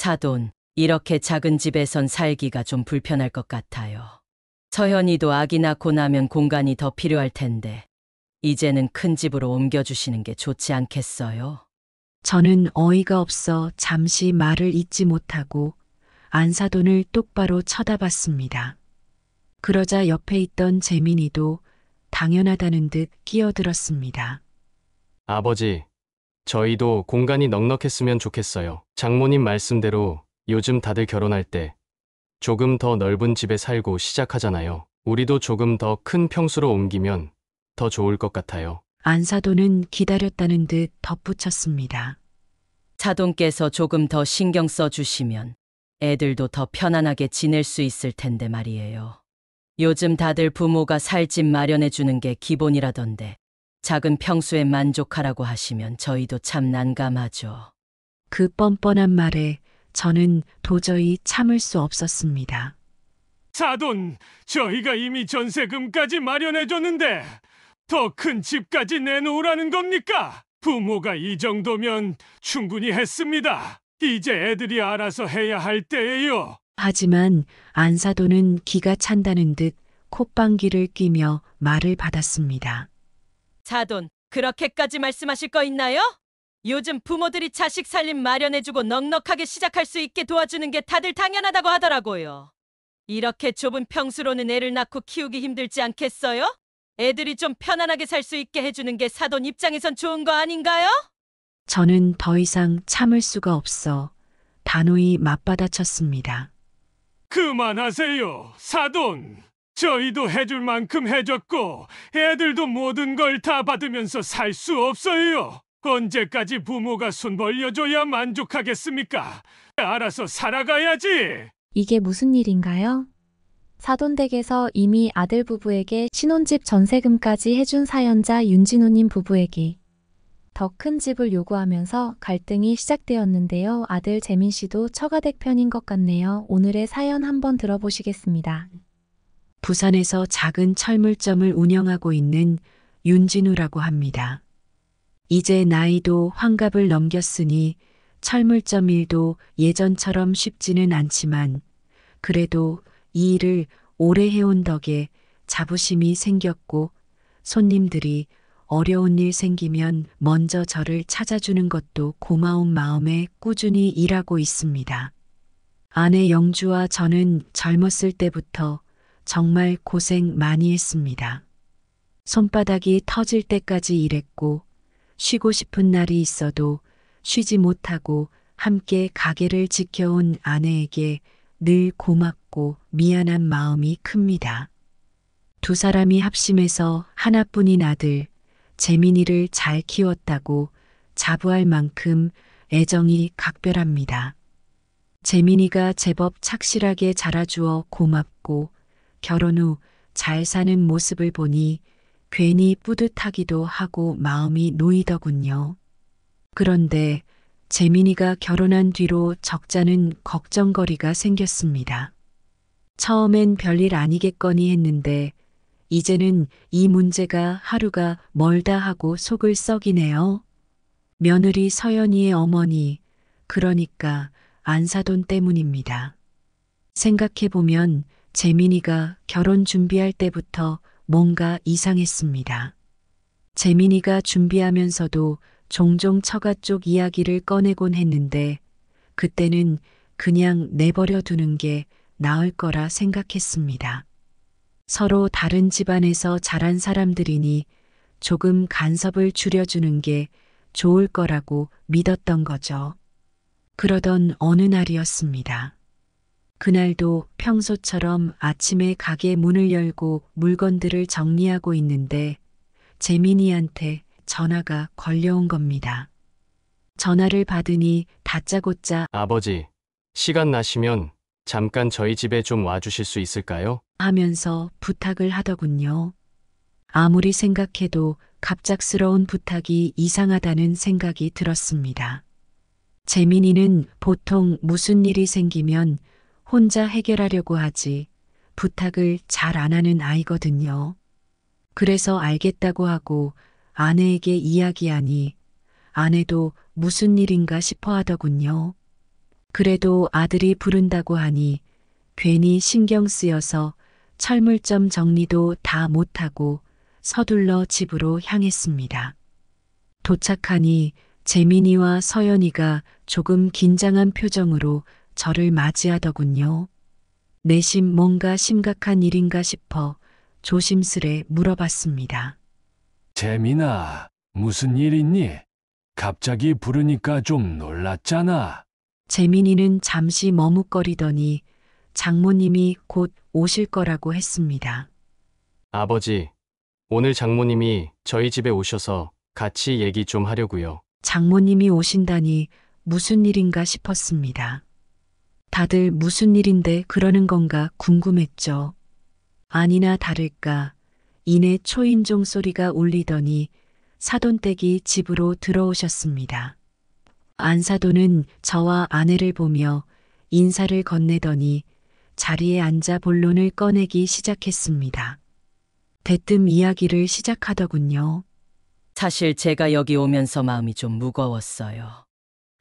차돈, 이렇게 작은 집에선 살기가 좀 불편할 것 같아요. 서현이도 아기 낳고 나면 공간이 더 필요할 텐데 이제는 큰 집으로 옮겨주시는 게 좋지 않겠어요? 저는 어이가 없어 잠시 말을 잇지 못하고 안사돈을 똑바로 쳐다봤습니다. 그러자 옆에 있던 재민이도 당연하다는 듯 끼어들었습니다. 아버지, 저희도 공간이 넉넉했으면 좋겠어요. 장모님 말씀대로 요즘 다들 결혼할 때 조금 더 넓은 집에 살고 시작하잖아요. 우리도 조금 더 큰 평수로 옮기면 더 좋을 것 같아요. 안사도는 기다렸다는 듯 덧붙였습니다. 차돈께서 조금 더 신경 써주시면 애들도 더 편안하게 지낼 수 있을 텐데 말이에요. 요즘 다들 부모가 살 집 마련해 주는 게 기본이라던데 작은 평수에 만족하라고 하시면 저희도 참 난감하죠. 그 뻔뻔한 말에 저는 도저히 참을 수 없었습니다. 사돈, 저희가 이미 전세금까지 마련해줬는데 더 큰 집까지 내놓으라는 겁니까? 부모가 이 정도면 충분히 했습니다. 이제 애들이 알아서 해야 할 때예요. 하지만 안사도는 기가 찬다는 듯 콧방귀를 뀌며 말을 받았습니다. 사돈, 그렇게까지 말씀하실 거 있나요? 요즘 부모들이 자식 살림 마련해주고 넉넉하게 시작할 수 있게 도와주는 게 다들 당연하다고 하더라고요. 이렇게 좁은 평수로는 애를 낳고 키우기 힘들지 않겠어요? 애들이 좀 편안하게 살 수 있게 해주는 게 사돈 입장에선 좋은 거 아닌가요? 저는 더 이상 참을 수가 없어 단호히 맞받아쳤습니다. 그만하세요, 사돈. 저희도 해줄 만큼 해줬고 애들도 모든 걸 다 받으면서 살 수 없어요. 언제까지 부모가 손 벌려줘야 만족하겠습니까? 알아서 살아가야지. 이게 무슨 일인가요? 사돈댁에서 이미 아들 부부에게 신혼집 전세금까지 해준 사연자 윤진호님 부부에게 더 큰 집을 요구하면서 갈등이 시작되었는데요. 아들 재민 씨도 처가댁 편인 것 같네요. 오늘의 사연 한번 들어보시겠습니다. 부산에서 작은 철물점을 운영하고 있는 윤진우라고 합니다. 이제 나이도 환갑을 넘겼으니 철물점 일도 예전처럼 쉽지는 않지만 그래도 이 일을 오래 해온 덕에 자부심이 생겼고 손님들이 어려운 일 생기면 먼저 저를 찾아주는 것도 고마운 마음에 꾸준히 일하고 있습니다. 아내 영주와 저는 젊었을 때부터 정말 고생 많이 했습니다. 손바닥이 터질 때까지 일했고 쉬고 싶은 날이 있어도 쉬지 못하고 함께 가게를 지켜온 아내에게 늘 고맙고 미안한 마음이 큽니다. 두 사람이 합심해서 하나뿐인 아들 재민이를 잘 키웠다고 자부할 만큼 애정이 각별합니다. 재민이가 제법 착실하게 자라주어 고맙고 결혼 후 잘 사는 모습을 보니 괜히 뿌듯하기도 하고 마음이 놓이더군요. 그런데 재민이가 결혼한 뒤로 적잖은 걱정거리가 생겼습니다. 처음엔 별일 아니겠거니 했는데 이제는 이 문제가 하루가 멀다 하고 속을 썩이네요. 며느리 서연이의 어머니, 그러니까 안사돈 때문입니다. 생각해보면 재민이가 결혼 준비할 때부터 뭔가 이상했습니다. 재민이가 준비하면서도 종종 처가 쪽 이야기를 꺼내곤 했는데 그때는 그냥 내버려 두는 게 나을 거라 생각했습니다. 서로 다른 집안에서 자란 사람들이니 조금 간섭을 줄여주는 게 좋을 거라고 믿었던 거죠. 그러던 어느 날이었습니다. 그날도 평소처럼 아침에 가게 문을 열고 물건들을 정리하고 있는데 재민이한테 전화가 걸려온 겁니다. 전화를 받으니 다짜고짜 아버지, 시간 나시면 잠깐 저희 집에 좀 와주실 수 있을까요? 하면서 부탁을 하더군요. 아무리 생각해도 갑작스러운 부탁이 이상하다는 생각이 들었습니다. 재민이는 보통 무슨 일이 생기면 혼자 해결하려고 하지 부탁을 잘 안 하는 아이거든요. 그래서 알겠다고 하고 아내에게 이야기하니 아내도 무슨 일인가 싶어 하더군요. 그래도 아들이 부른다고 하니 괜히 신경 쓰여서 철물점 정리도 다 못하고 서둘러 집으로 향했습니다. 도착하니 재민이와 서연이가 조금 긴장한 표정으로 저를 맞이하더군요. 내심 뭔가 심각한 일인가 싶어 조심스레 물어봤습니다. 재민아, 무슨 일 있니? 갑자기 부르니까 좀 놀랐잖아. 재민이는 잠시 머뭇거리더니 장모님이 곧 오실 거라고 했습니다. 아버지, 오늘 장모님이 저희 집에 오셔서 같이 얘기 좀 하려고요. 장모님이 오신다니 무슨 일인가 싶었습니다. 다들 무슨 일인데 그러는 건가 궁금했죠. 아니나 다를까 이내 초인종 소리가 울리더니 사돈댁이 집으로 들어오셨습니다. 안사돈은 저와 아내를 보며 인사를 건네더니 자리에 앉아 본론을 꺼내기 시작했습니다. 대뜸 이야기를 시작하더군요. 사실 제가 여기 오면서 마음이 좀 무거웠어요.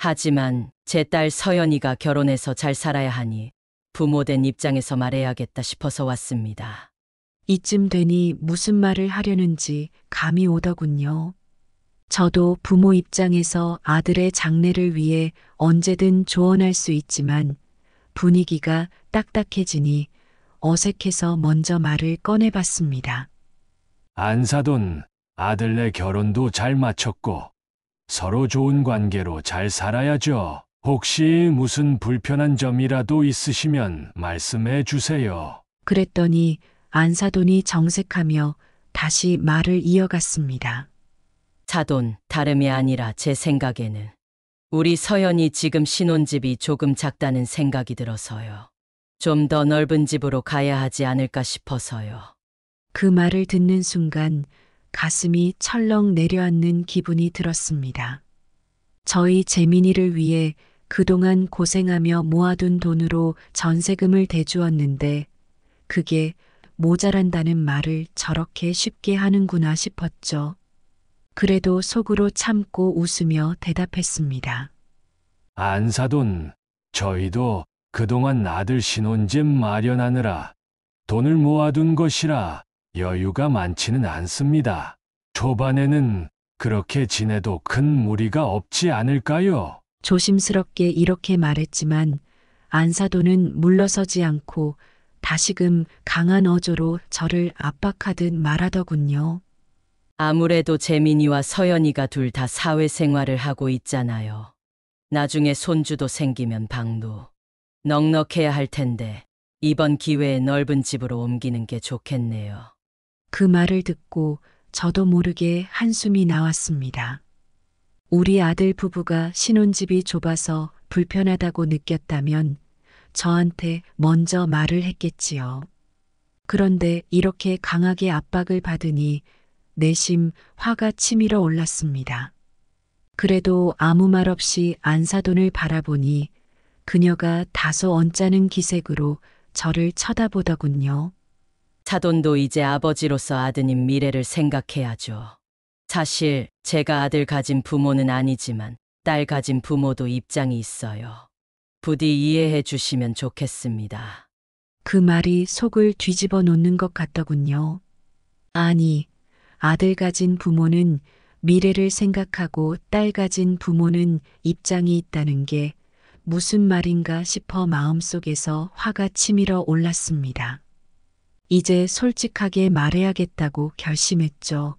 하지만 제 딸 서연이가 결혼해서 잘 살아야 하니 부모된 입장에서 말해야겠다 싶어서 왔습니다. 이쯤 되니 무슨 말을 하려는지 감이 오더군요. 저도 부모 입장에서 아들의 장래를 위해 언제든 조언할 수 있지만 분위기가 딱딱해지니 어색해서 먼저 말을 꺼내봤습니다. 안사돈, 아들네 결혼도 잘 마쳤고 서로 좋은 관계로 잘 살아야죠. 혹시 무슨 불편한 점이라도 있으시면 말씀해 주세요. 그랬더니 안사돈이 정색하며 다시 말을 이어갔습니다. 사돈, 다름이 아니라 제 생각에는 우리 서연이 지금 신혼집이 조금 작다는 생각이 들어서요. 좀 더 넓은 집으로 가야 하지 않을까 싶어서요. 그 말을 듣는 순간 가슴이 철렁 내려앉는 기분이 들었습니다. 저희 재민이를 위해 그동안 고생하며 모아둔 돈으로 전세금을 대주었는데 그게 모자란다는 말을 저렇게 쉽게 하는구나 싶었죠. 그래도 속으로 참고 웃으며 대답했습니다. 안사돈, 저희도 그동안 아들 신혼집 마련하느라 돈을 모아둔 것이라 여유가 많지는 않습니다. 초반에는 그렇게 지내도 큰 무리가 없지 않을까요? 조심스럽게 이렇게 말했지만 안사도는 물러서지 않고 다시금 강한 어조로 저를 압박하듯 말하더군요. 아무래도 재민이와 서연이가 둘 다 사회생활을 하고 있잖아요. 나중에 손주도 생기면 방도 넉넉해야 할 텐데 이번 기회에 넓은 집으로 옮기는 게 좋겠네요. 그 말을 듣고 저도 모르게 한숨이 나왔습니다. 우리 아들 부부가 신혼집이 좁아서 불편하다고 느꼈다면 저한테 먼저 말을 했겠지요. 그런데 이렇게 강하게 압박을 받으니 내심 화가 치밀어 올랐습니다. 그래도 아무 말 없이 안사돈을 바라보니 그녀가 다소 언짢은 기색으로 저를 쳐다보더군요. 사돈도 이제 아버지로서 아드님 미래를 생각해야죠. 사실 제가 아들 가진 부모는 아니지만 딸 가진 부모도 입장이 있어요. 부디 이해해 주시면 좋겠습니다. 그 말이 속을 뒤집어 놓는 것 같더군요. 아니, 아들 가진 부모는 미래를 생각하고 딸 가진 부모는 입장이 있다는 게 무슨 말인가 싶어 마음속에서 화가 치밀어 올랐습니다. 이제 솔직하게 말해야겠다고 결심했죠.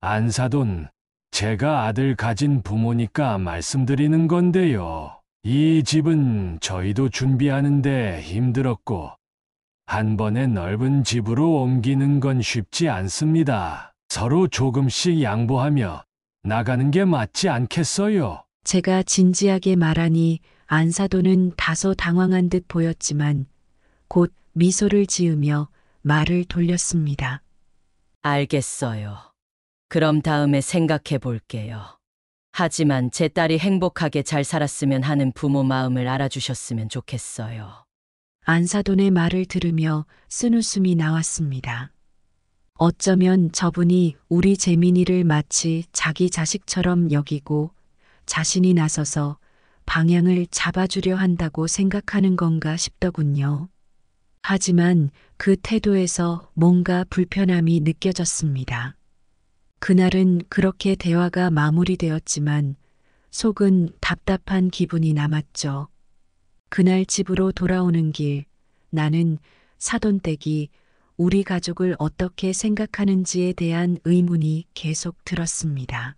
안사돈, 제가 아들 가진 부모니까 말씀드리는 건데요. 이 집은 저희도 준비하는데 힘들었고, 한 번에 넓은 집으로 옮기는 건 쉽지 않습니다. 서로 조금씩 양보하며 나가는 게 맞지 않겠어요? 제가 진지하게 말하니 안사도는 다소 당황한 듯 보였지만 곧 미소를 지으며 말을 돌렸습니다. 알겠어요. 그럼 다음에 생각해 볼게요. 하지만 제 딸이 행복하게 잘 살았으면 하는 부모 마음을 알아주셨으면 좋겠어요. 안사돈의 말을 들으며 쓴웃음이 나왔습니다. 어쩌면 저분이 우리 재민이를 마치 자기 자식처럼 여기고 자신이 나서서 방향을 잡아주려 한다고 생각하는 건가 싶더군요. 하지만 그 태도에서 뭔가 불편함이 느껴졌습니다. 그날은 그렇게 대화가 마무리되었지만 속은 답답한 기분이 남았죠. 그날 집으로 돌아오는 길 나는 사돈댁이 우리 가족을 어떻게 생각하는지에 대한 의문이 계속 들었습니다.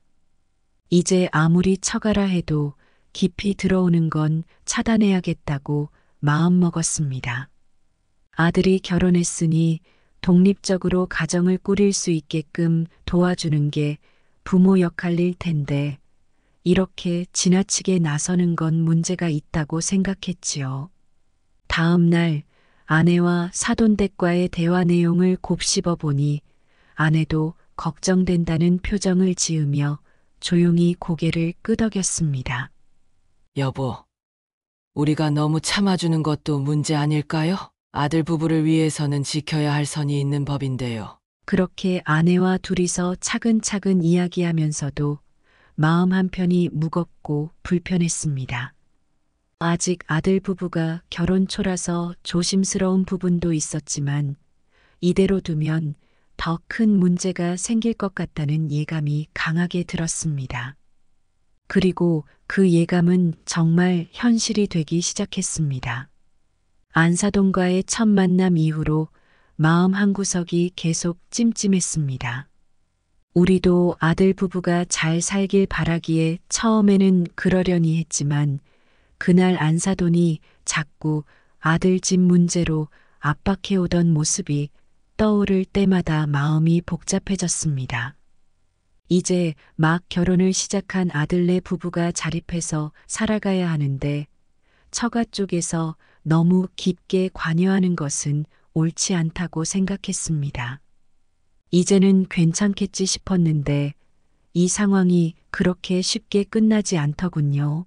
이제 아무리 처가라 해도 깊이 들어오는 건 차단해야겠다고 마음먹었습니다. 아들이 결혼했으니 독립적으로 가정을 꾸릴 수 있게끔 도와주는 게 부모 역할일 텐데 이렇게 지나치게 나서는 건 문제가 있다고 생각했지요. 다음 날 아내와 사돈댁과의 대화 내용을 곱씹어 보니 아내도 걱정된다는 표정을 지으며 조용히 고개를 끄덕였습니다. 여보, 우리가 너무 참아주는 것도 문제 아닐까요? 아들 부부를 위해서는 지켜야 할 선이 있는 법인데요. 그렇게 아내와 둘이서 차근차근 이야기하면서도 마음 한편이 무겁고 불편했습니다. 아직 아들 부부가 결혼 초라서 조심스러운 부분도 있었지만 이대로 두면 더 큰 문제가 생길 것 같다는 예감이 강하게 들었습니다. 그리고 그 예감은 정말 현실이 되기 시작했습니다. 안사동과의 첫 만남 이후로 마음 한구석이 계속 찜찜했습니다. 우리도 아들 부부가 잘 살길 바라기에 처음에는 그러려니 했지만 그날 안사돈이 자꾸 아들 집 문제로 압박해오던 모습이 떠오를 때마다 마음이 복잡해졌습니다. 이제 막 결혼을 시작한 아들네 부부가 자립해서 살아가야 하는데 처가 쪽에서 너무 깊게 관여하는 것은 옳지 않다고 생각했습니다. 이제는 괜찮겠지 싶었는데 이 상황이 그렇게 쉽게 끝나지 않더군요.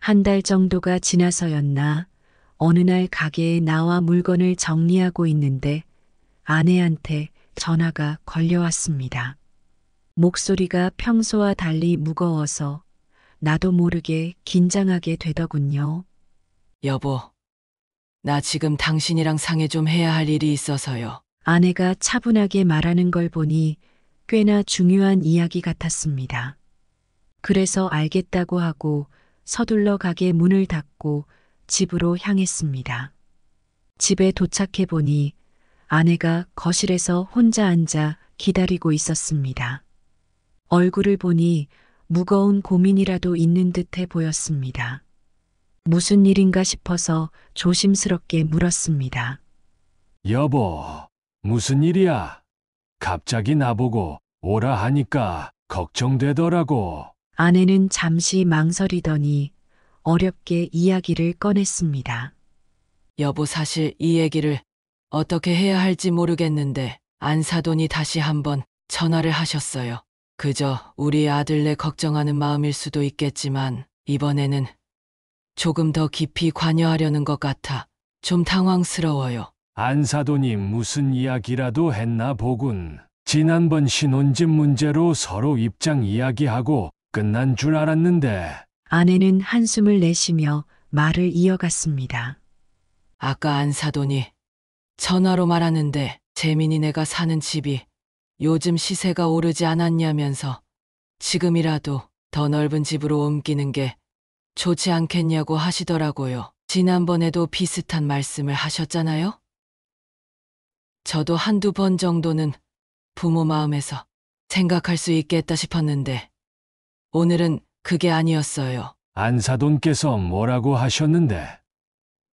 한 달 정도가 지나서였나 어느 날 가게에 나와 물건을 정리하고 있는데 아내한테 전화가 걸려왔습니다. 목소리가 평소와 달리 무거워서 나도 모르게 긴장하게 되더군요. 여보, 나 지금 당신이랑 상의 좀 해야 할 일이 있어서요. 아내가 차분하게 말하는 걸 보니 꽤나 중요한 이야기 같았습니다. 그래서 알겠다고 하고 서둘러 가게 문을 닫고 집으로 향했습니다. 집에 도착해 보니 아내가 거실에서 혼자 앉아 기다리고 있었습니다. 얼굴을 보니 무거운 고민이라도 있는 듯해 보였습니다. 무슨 일인가 싶어서 조심스럽게 물었습니다. 여보, 무슨 일이야? 갑자기 나보고 오라 하니까 걱정되더라고. 아내는 잠시 망설이더니 어렵게 이야기를 꺼냈습니다. 여보 사실 이 얘기를 어떻게 해야 할지 모르겠는데 안사돈이 다시 한번 전화를 하셨어요. 그저 우리 아들네 걱정하는 마음일 수도 있겠지만 이번에는 조금 더 깊이 관여하려는 것 같아 좀 당황스러워요. 안사돈이 무슨 이야기라도 했나 보군. 지난번 신혼집 문제로 서로 입장 이야기하고 끝난 줄 알았는데. 아내는 한숨을 내쉬며 말을 이어갔습니다. 아까 안사돈이 전화로 말하는데 재민이네가 사는 집이 요즘 시세가 오르지 않았냐면서 지금이라도 더 넓은 집으로 옮기는 게 좋지 않겠냐고 하시더라고요. 지난번에도 비슷한 말씀을 하셨잖아요? 저도 한두 번 정도는 부모 마음에서 생각할 수 있겠다 싶었는데, 오늘은 그게 아니었어요. 안사돈께서 뭐라고 하셨는데?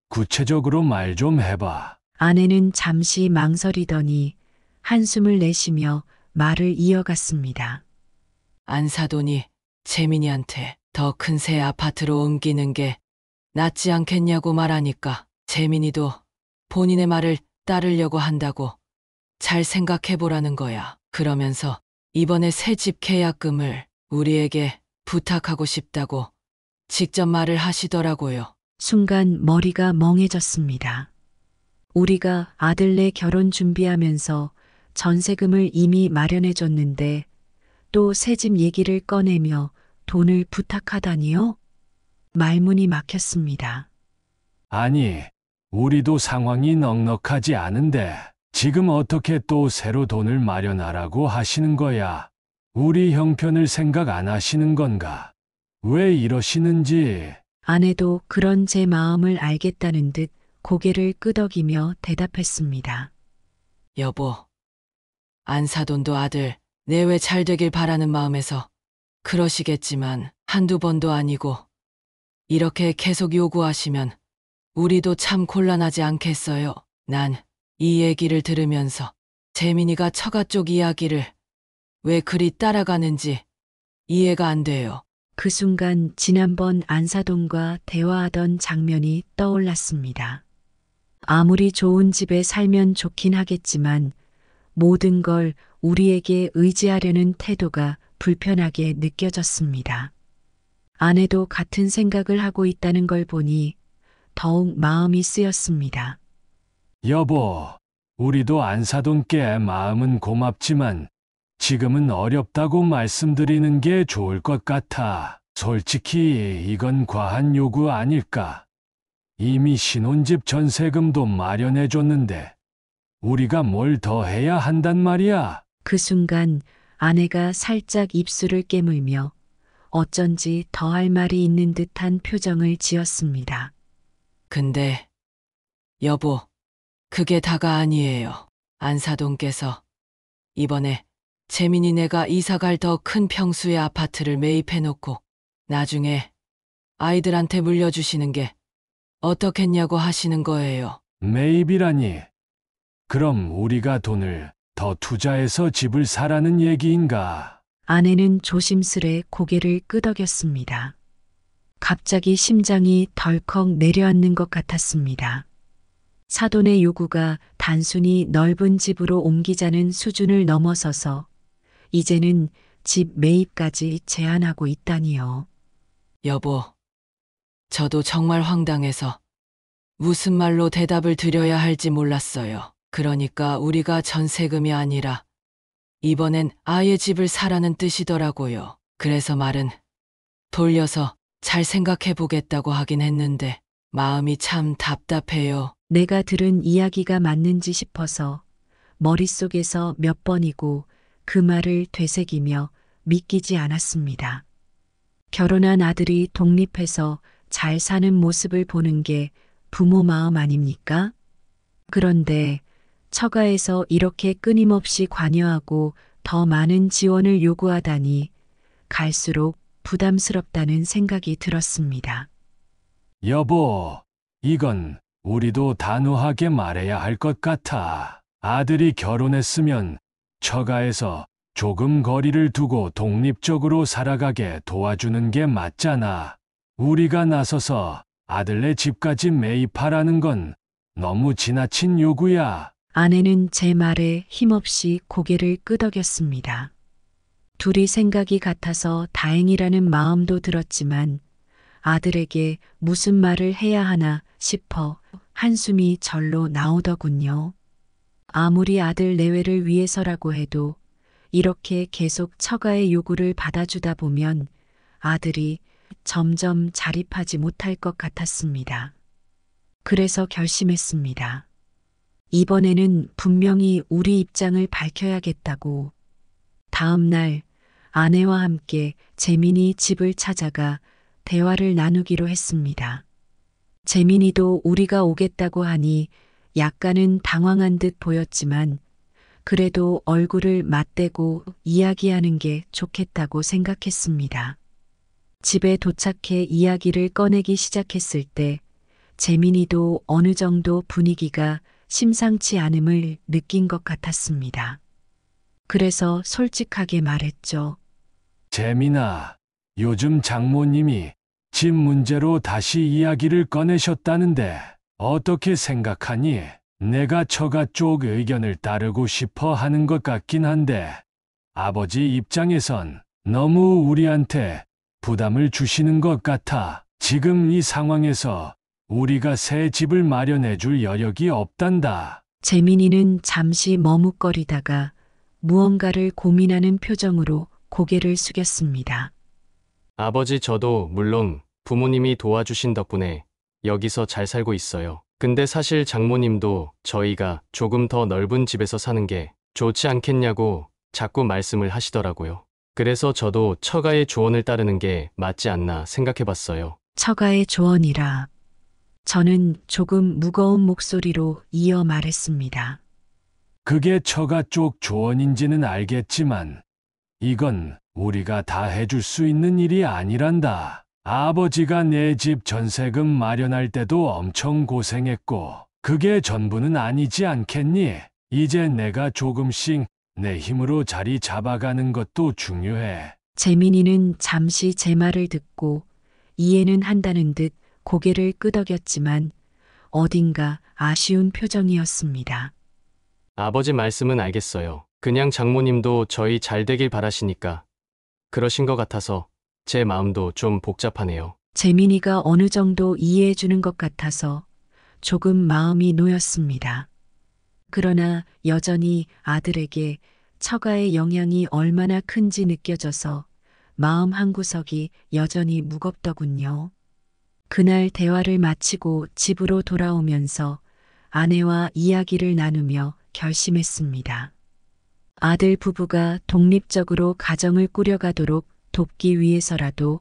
구체적으로 말 좀 해봐. 아내는 잠시 망설이더니 한숨을 내쉬며 말을 이어갔습니다. 안사돈이 재민이한테 더큰새 아파트로 옮기는 게 낫지 않겠냐고 말하니까 재민이도 본인의 말을 따르려고 한다고 잘 생각해보라는 거야. 그러면서 이번에 새 집 계약금을 우리에게 부탁하고 싶다고 직접 말을 하시더라고요. 순간 머리가 멍해졌습니다. 우리가 아들네 결혼 준비하면서 전세금을 이미 마련해줬는데 또 새 집 얘기를 꺼내며 돈을 부탁하다니요? 말문이 막혔습니다. 아니, 우리도 상황이 넉넉하지 않은데 지금 어떻게 또 새로 돈을 마련하라고 하시는 거야? 우리 형편을 생각 안 하시는 건가? 왜 이러시는지. 아내도 그런 제 마음을 알겠다는 듯 고개를 끄덕이며 대답했습니다. 여보, 안 사돈도 아들, 내외 잘 되길 바라는 마음에서 그러시겠지만 한두 번도 아니고 이렇게 계속 요구하시면 우리도 참 곤란하지 않겠어요. 난 이 얘기를 들으면서 재민이가 처가 쪽 이야기를 왜 그리 따라가는지 이해가 안 돼요. 그 순간 지난번 안사동과 대화하던 장면이 떠올랐습니다. 아무리 좋은 집에 살면 좋긴 하겠지만 모든 걸 우리에게 의지하려는 태도가 불편하게 느껴졌습니다. 아내도 같은 생각을 하고 있다는 걸 보니 더욱 마음이 쓰였습니다. 여보, 우리도 안사돈께 마음은 고맙지만 지금은 어렵다고 말씀드리는 게 좋을 것 같아. 솔직히 이건 과한 요구 아닐까? 이미 신혼집 전세금도 마련해줬는데 우리가 뭘 더 해야 한단 말이야? 그 순간 아내가 살짝 입술을 깨물며 어쩐지 더 할 말이 있는 듯한 표정을 지었습니다. 근데, 여보, 그게 다가 아니에요. 안사돈께서 이번에 재민이네가 이사갈 더 큰 평수의 아파트를 매입해놓고 나중에 아이들한테 물려주시는 게 어떻겠냐고 하시는 거예요. 매입이라니. 그럼 우리가 돈을 더 투자해서 집을 사라는 얘기인가? 아내는 조심스레 고개를 끄덕였습니다. 갑자기 심장이 덜컥 내려앉는 것 같았습니다. 사돈의 요구가 단순히 넓은 집으로 옮기자는 수준을 넘어서서 이제는 집 매입까지 제한하고 있다니요. 여보, 저도 정말 황당해서 무슨 말로 대답을 드려야 할지 몰랐어요. 그러니까 우리가 전세금이 아니라 이번엔 아예 집을 사라는 뜻이더라고요. 그래서 말은 돌려서 잘 생각해 보겠다고 하긴 했는데 마음이 참 답답해요. 내가 들은 이야기가 맞는지 싶어서 머릿속에서 몇 번이고 그 말을 되새기며 믿기지 않았습니다. 결혼한 아들이 독립해서 잘 사는 모습을 보는 게 부모 마음 아닙니까? 그런데 처가에서 이렇게 끊임없이 관여하고 더 많은 지원을 요구하다니 갈수록 부담스럽다는 생각이 들었습니다. 여보, 이건 우리도 단호하게 말해야 할 것 같아. 아들이 결혼했으면 처가에서 조금 거리를 두고 독립적으로 살아가게 도와주는 게 맞잖아. 우리가 나서서 아들네 집까지 매입하라는 건 너무 지나친 요구야. 아내는 제 말에 힘없이 고개를 끄덕였습니다. 둘이 생각이 같아서 다행이라는 마음도 들었지만 아들에게 무슨 말을 해야 하나 싶어 한숨이 절로 나오더군요. 아무리 아들 내외를 위해서라고 해도 이렇게 계속 처가의 요구를 받아주다 보면 아들이 점점 자립하지 못할 것 같았습니다. 그래서 결심했습니다. 이번에는 분명히 우리 입장을 밝혀야겠다고. 다음 날 아내와 함께 재민이 집을 찾아가 대화를 나누기로 했습니다. 재민이도 우리가 오겠다고 하니 약간은 당황한 듯 보였지만 그래도 얼굴을 맞대고 이야기하는 게 좋겠다고 생각했습니다. 집에 도착해 이야기를 꺼내기 시작했을 때 재민이도 어느 정도 분위기가 심상치 않음을 느낀 것 같았습니다. 그래서 솔직하게 말했죠. 재민아, 요즘 장모님이 집 문제로 다시 이야기를 꺼내셨다는데 어떻게 생각하니? 내가 처가 쪽 의견을 따르고 싶어 하는 것 같긴 한데 아버지 입장에선 너무 우리한테 부담을 주시는 것 같아. 지금 이 상황에서 우리가 새 집을 마련해 줄 여력이 없단다. 재민이는 잠시 머뭇거리다가 무언가를 고민하는 표정으로 고개를 숙였습니다. 아버지 저도 물론 부모님이 도와주신 덕분에 여기서 잘 살고 있어요. 근데 사실 장모님도 저희가 조금 더 넓은 집에서 사는 게 좋지 않겠냐고 자꾸 말씀을 하시더라고요. 그래서 저도 처가의 조언을 따르는 게 맞지 않나 생각해 봤어요. 처가의 조언이라 저는 조금 무거운 목소리로 이어 말했습니다. 그게 처가 쪽 조언인지는 알겠지만 이건 우리가 다 해줄 수 있는 일이 아니란다. 아버지가 내 집 전세금 마련할 때도 엄청 고생했고 그게 전부는 아니지 않겠니? 이제 내가 조금씩 내 힘으로 자리 잡아가는 것도 중요해. 재민이는 잠시 제 말을 듣고 이해는 한다는 듯 고개를 끄덕였지만 어딘가 아쉬운 표정이었습니다. 아버지 말씀은 알겠어요. 그냥 장모님도 저희 잘 되길 바라시니까 그러신 것 같아서 제 마음도 좀 복잡하네요. 재민이가 어느 정도 이해해 주는 것 같아서 조금 마음이 놓였습니다. 그러나 여전히 아들에게 처가의 영향이 얼마나 큰지 느껴져서 마음 한구석이 여전히 무겁더군요. 그날 대화를 마치고 집으로 돌아오면서 아내와 이야기를 나누며 결심했습니다. 아들 부부가 독립적으로 가정을 꾸려가도록 돕기 위해서라도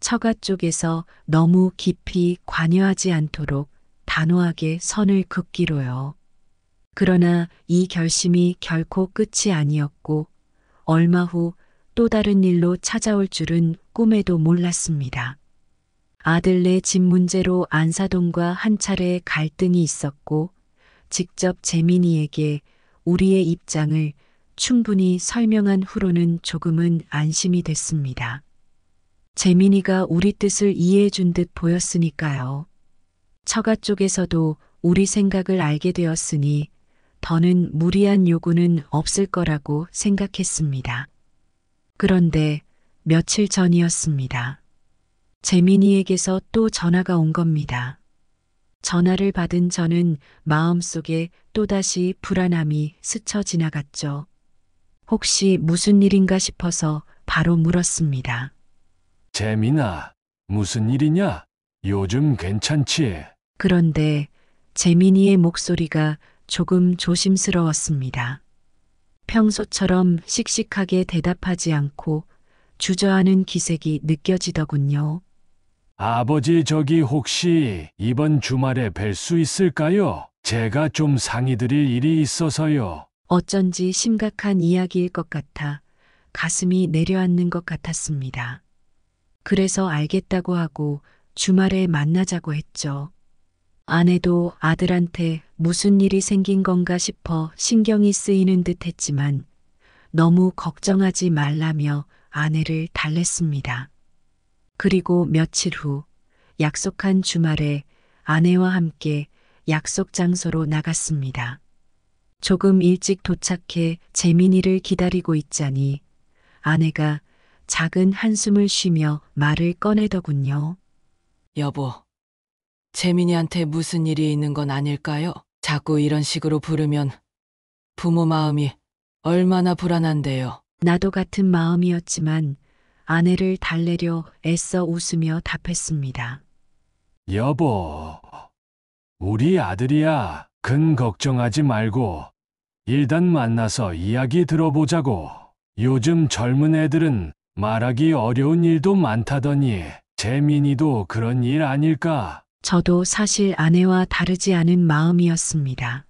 처가 쪽에서 너무 깊이 관여하지 않도록 단호하게 선을 긋기로요. 그러나 이 결심이 결코 끝이 아니었고 얼마 후 또 다른 일로 찾아올 줄은 꿈에도 몰랐습니다. 아들네 집 문제로 안사동과 한 차례 갈등이 있었고 직접 재민이에게 우리의 입장을 충분히 설명한 후로는 조금은 안심이 됐습니다. 재민이가 우리 뜻을 이해해 준 듯 보였으니까요. 처가 쪽에서도 우리 생각을 알게 되었으니 더는 무리한 요구는 없을 거라고 생각했습니다. 그런데 며칠 전이었습니다. 재민이에게서 또 전화가 온 겁니다. 전화를 받은 저는 마음속에 또다시 불안함이 스쳐 지나갔죠. 혹시 무슨 일인가 싶어서 바로 물었습니다. 재민아, 무슨 일이냐? 요즘 괜찮지? 그런데 재민이의 목소리가 조금 조심스러웠습니다. 평소처럼 씩씩하게 대답하지 않고 주저하는 기색이 느껴지더군요. 아버지 저기 혹시 이번 주말에 뵐 수 있을까요? 제가 좀 상의드릴 일이 있어서요. 어쩐지 심각한 이야기일 것 같아 가슴이 내려앉는 것 같았습니다. 그래서 알겠다고 하고 주말에 만나자고 했죠. 아내도 아들한테 무슨 일이 생긴 건가 싶어 신경이 쓰이는 듯 했지만 너무 걱정하지 말라며 아내를 달랬습니다. 그리고 며칠 후 약속한 주말에 아내와 함께 약속 장소로 나갔습니다. 조금 일찍 도착해 재민이를 기다리고 있자니 아내가 작은 한숨을 쉬며 말을 꺼내더군요. 여보, 재민이한테 무슨 일이 있는 건 아닐까요? 자꾸 이런 식으로 부르면 부모 마음이 얼마나 불안한데요. 나도 같은 마음이었지만 아내를 달래려 애써 웃으며 답했습니다. 여보, 우리 아들이야. 큰 걱정하지 말고 일단 만나서 이야기 들어보자고. 요즘 젊은 애들은 말하기 어려운 일도 많다더니 재민이도 그런 일 아닐까? 저도 사실 아내와 다르지 않은 마음이었습니다.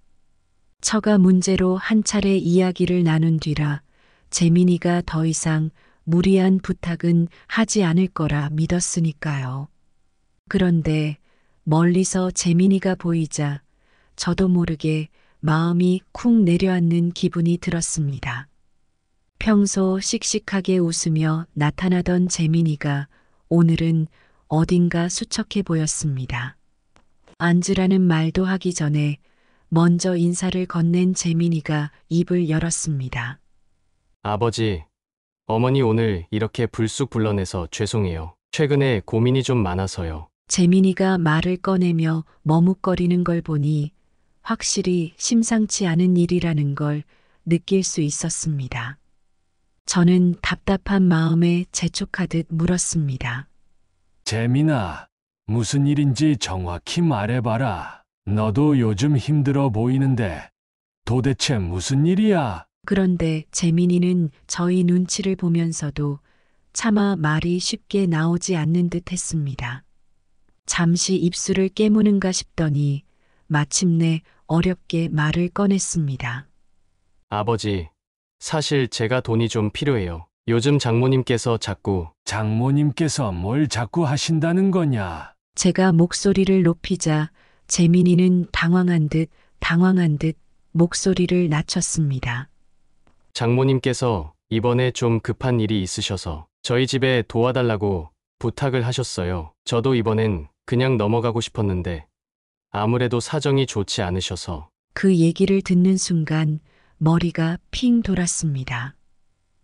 처가 문제로 한 차례 이야기를 나눈 뒤라 재민이가 더 이상 무리한 부탁은 하지 않을 거라 믿었으니까요. 그런데 멀리서 재민이가 보이자 저도 모르게 마음이 쿵 내려앉는 기분이 들었습니다. 평소 씩씩하게 웃으며 나타나던 재민이가 오늘은 어딘가 수척해 보였습니다. 앉으라는 말도 하기 전에 먼저 인사를 건넨 재민이가 입을 열었습니다. 아버지, 어머니 오늘 이렇게 불쑥 불러내서 죄송해요. 최근에 고민이 좀 많아서요. 재민이가 말을 꺼내며 머뭇거리는 걸 보니 확실히 심상치 않은 일이라는 걸 느낄 수 있었습니다. 저는 답답한 마음에 재촉하듯 물었습니다. 재민아, 무슨 일인지 정확히 말해봐라. 너도 요즘 힘들어 보이는데 도대체 무슨 일이야? 그런데 재민이는 저희 눈치를 보면서도 차마 말이 쉽게 나오지 않는 듯 했습니다. 잠시 입술을 깨무는가 싶더니 마침내 어렵게 말을 꺼냈습니다. 아버지, 사실 제가 돈이 좀 필요해요. 요즘 장모님께서 자꾸 장모님께서 뭘 자꾸 하신다는 거냐? 제가 목소리를 높이자 재민이는 당황한 듯 당황한 듯 목소리를 낮췄습니다. 장모님께서 이번에 좀 급한 일이 있으셔서 저희 집에 도와달라고 부탁을 하셨어요. 저도 이번엔 그냥 넘어가고 싶었는데 아무래도 사정이 좋지 않으셔서 그 얘기를 듣는 순간 머리가 핑 돌았습니다.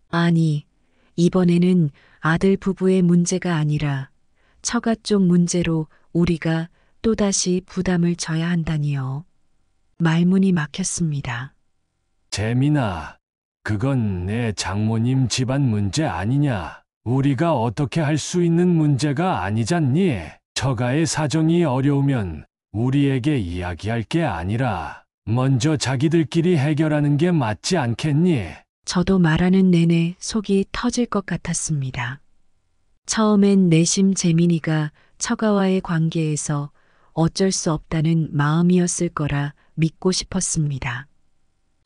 아니, 이번에는 아들 부부의 문제가 아니라 처가 쪽 문제로 우리가 또다시 부담을 져야 한다니요. 말문이 막혔습니다. 재민아, 그건 내 장모님 집안 문제 아니냐. 우리가 어떻게 할 수 있는 문제가 아니잖니. 처가의 사정이 어려우면 우리에게 이야기할 게 아니라 먼저 자기들끼리 해결하는 게 맞지 않겠니? 저도 말하는 내내 속이 터질 것 같았습니다. 처음엔 내심 재민이가 처가와의 관계에서 어쩔 수 없다는 마음이었을 거라 믿고 싶었습니다.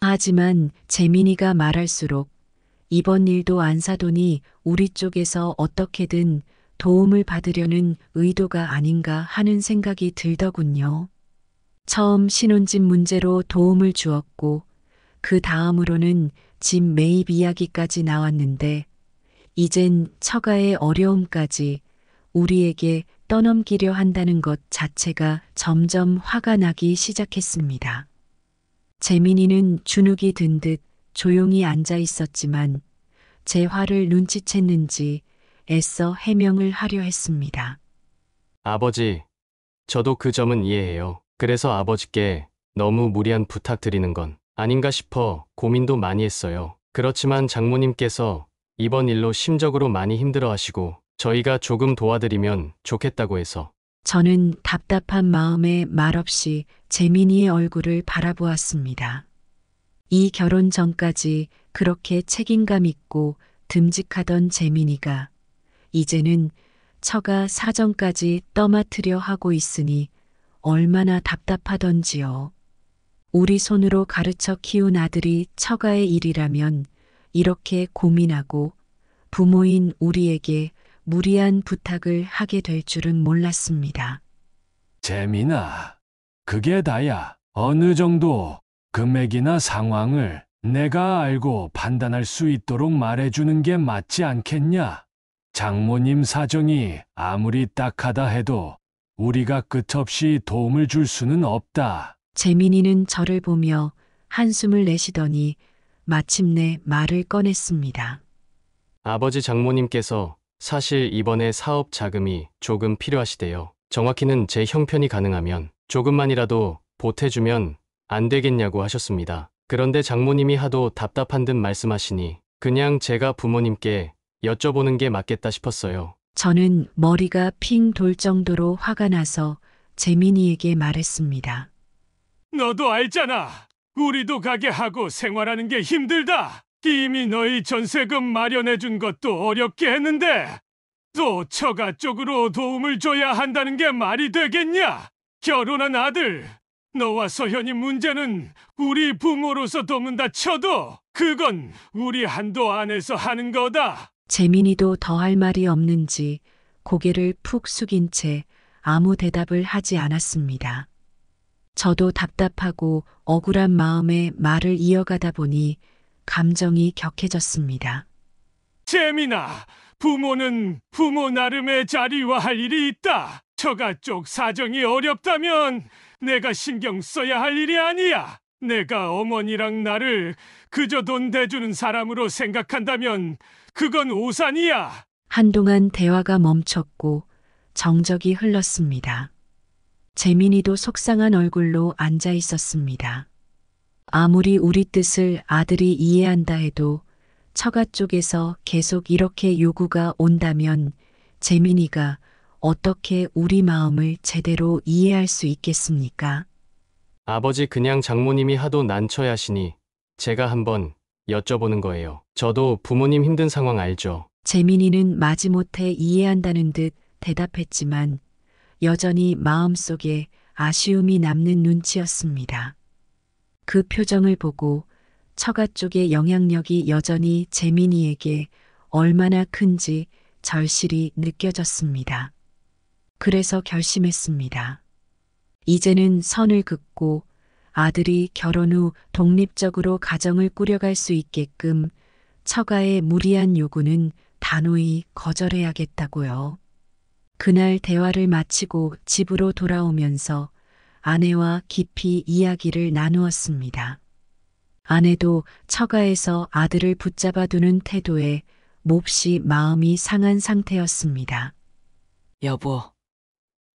하지만 재민이가 말할수록 이번 일도 안사돈이 우리 쪽에서 어떻게든 도움을 받으려는 의도가 아닌가 하는 생각이 들더군요. 처음 신혼집 문제로 도움을 주었고 그 다음으로는 집 매입 이야기까지 나왔는데 이젠 처가의 어려움까지 우리에게 떠넘기려 한다는 것 자체가 점점 화가 나기 시작했습니다. 재민이는 주눅이 든 듯 조용히 앉아 있었지만 제 화를 눈치챘는지 애써 해명을 하려 했습니다. 아버지, 저도 그 점은 이해해요. 그래서 아버지께 너무 무리한 부탁드리는 건 아닌가 싶어 고민도 많이 했어요. 그렇지만 장모님께서 이번 일로 심적으로 많이 힘들어 하시고 저희가 조금 도와드리면 좋겠다고 해서 저는 답답한 마음에 말없이 재민이의 얼굴을 바라보았습니다. 이 결혼 전까지 그렇게 책임감 있고 듬직하던 재민이가 이제는 처가 사정까지 떠맡으려 하고 있으니 얼마나 답답하던지요. 우리 손으로 가르쳐 키운 아들이 처가의 일이라면 이렇게 고민하고 부모인 우리에게 무리한 부탁을 하게 될 줄은 몰랐습니다. 재민아, 그게 다야. 어느 정도 금액이나 상황을 내가 알고 판단할 수 있도록 말해주는 게 맞지 않겠냐? 장모님 사정이 아무리 딱하다 해도 우리가 끝없이 도움을 줄 수는 없다. 재민이는 저를 보며 한숨을 내쉬더니 마침내 말을 꺼냈습니다. 아버지 장모님께서 사실 이번에 사업 자금이 조금 필요하시대요. 정확히는 제 형편이 가능하면 조금만이라도 보태주면 안 되겠냐고 하셨습니다. 그런데 장모님이 하도 답답한 듯 말씀하시니 그냥 제가 부모님께 여쭤보는 게 맞겠다 싶었어요. 저는 머리가 핑 돌 정도로 화가 나서 재민이에게 말했습니다. 너도 알잖아. 우리도 가게 하고 생활하는 게 힘들다. 이미 너희 전세금 마련해준 것도 어렵게 했는데 또 처가 쪽으로 도움을 줘야 한다는 게 말이 되겠냐? 결혼한 아들, 너와 서현이 문제는 우리 부모로서 돕는다 쳐도 그건 우리 한도 안에서 하는 거다. 재민이도 더 할 말이 없는지 고개를 푹 숙인 채 아무 대답을 하지 않았습니다. 저도 답답하고 억울한 마음에 말을 이어가다 보니 감정이 격해졌습니다. 재민아, 부모는 부모 나름의 자리와 할 일이 있다. 처가 쪽 사정이 어렵다면 내가 신경 써야 할 일이 아니야. 내가 어머니랑 나를 그저 돈 대주는 사람으로 생각한다면 그건 오산이야. 한동안 대화가 멈췄고 정적이 흘렀습니다. 재민이도 속상한 얼굴로 앉아 있었습니다. 아무리 우리 뜻을 아들이 이해한다 해도 처가 쪽에서 계속 이렇게 요구가 온다면 재민이가 어떻게 우리 마음을 제대로 이해할 수 있겠습니까? 아버지 그냥 장모님이 하도 난처하시니 제가 한번 여쭤보는 거예요. 저도 부모님 힘든 상황 알죠. 재민이는 마지못해 이해한다는 듯 대답했지만 여전히 마음속에 아쉬움이 남는 눈치였습니다. 그 표정을 보고 처가 쪽의 영향력이 여전히 재민이에게 얼마나 큰지 절실히 느껴졌습니다. 그래서 결심했습니다. 이제는 선을 긋고 아들이 결혼 후 독립적으로 가정을 꾸려갈 수 있게끔 처가의 무리한 요구는 단호히 거절해야겠다고요. 그날 대화를 마치고 집으로 돌아오면서 아내와 깊이 이야기를 나누었습니다. 아내도 처가에서 아들을 붙잡아 두는 태도에 몹시 마음이 상한 상태였습니다. 여보,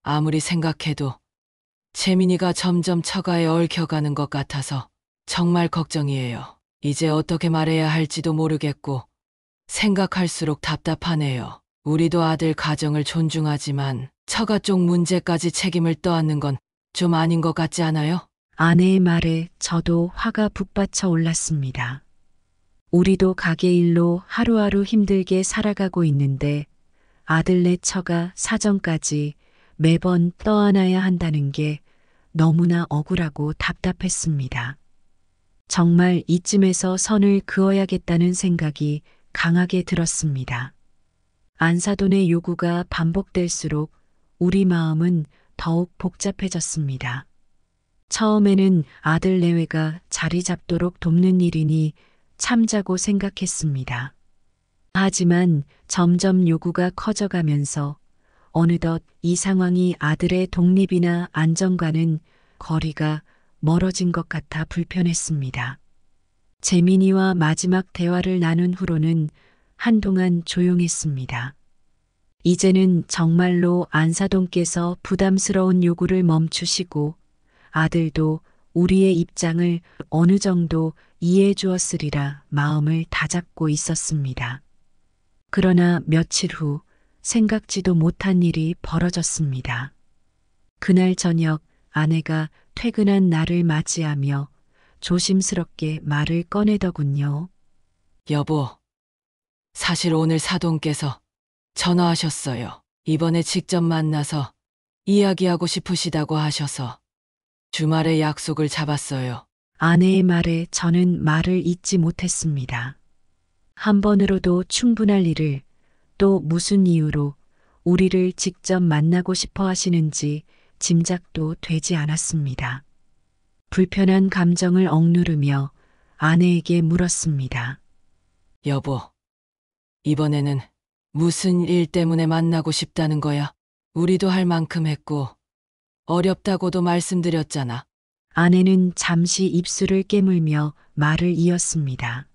아무리 생각해도 재민이가 점점 처가에 얽혀가는 것 같아서 정말 걱정이에요. 이제 어떻게 말해야 할지도 모르겠고 생각할수록 답답하네요. 우리도 아들 가정을 존중하지만 처가 쪽 문제까지 책임을 떠안는 건좀 아닌 것 같지 않아요? 아내의 말에 저도 화가 북받쳐 올랐습니다. 우리도 가게 일로 하루하루 힘들게 살아가고 있는데 아들 내 처가 사정까지 매번 떠안아야 한다는 게 너무나 억울하고 답답했습니다. 정말 이쯤에서 선을 그어야겠다는 생각이 강하게 들었습니다. 안사돈의 요구가 반복될수록 우리 마음은 더욱 복잡해졌습니다. 처음에는 아들 내외가 자리 잡도록 돕는 일이니 참자고 생각했습니다. 하지만 점점 요구가 커져가면서 어느덧 이 상황이 아들의 독립이나 안정과는 거리가 멀어진 것 같아 불편했습니다. 재민이와 마지막 대화를 나눈 후로는 한동안 조용했습니다. 이제는 정말로 안사동께서 부담스러운 요구를 멈추시고 아들도 우리의 입장을 어느 정도 이해해 주었으리라 마음을 다잡고 있었습니다. 그러나 며칠 후 생각지도 못한 일이 벌어졌습니다. 그날 저녁 아내가 퇴근한 날을 맞이하며 조심스럽게 말을 꺼내더군요. 여보, 사실 오늘 사돈께서 전화하셨어요. 이번에 직접 만나서 이야기하고 싶으시다고 하셔서 주말에 약속을 잡았어요. 아내의 말에 저는 말을 잊지 못했습니다. 한 번으로도 충분할 일을 또 무슨 이유로 우리를 직접 만나고 싶어 하시는지 짐작도 되지 않았습니다. 불편한 감정을 억누르며 아내에게 물었습니다. 여보, 이번에는 무슨 일 때문에 만나고 싶다는 거야? 우리도 할 만큼 했고, 어렵다고도 말씀드렸잖아. 아내는 잠시 입술을 깨물며 말을 이었습니다.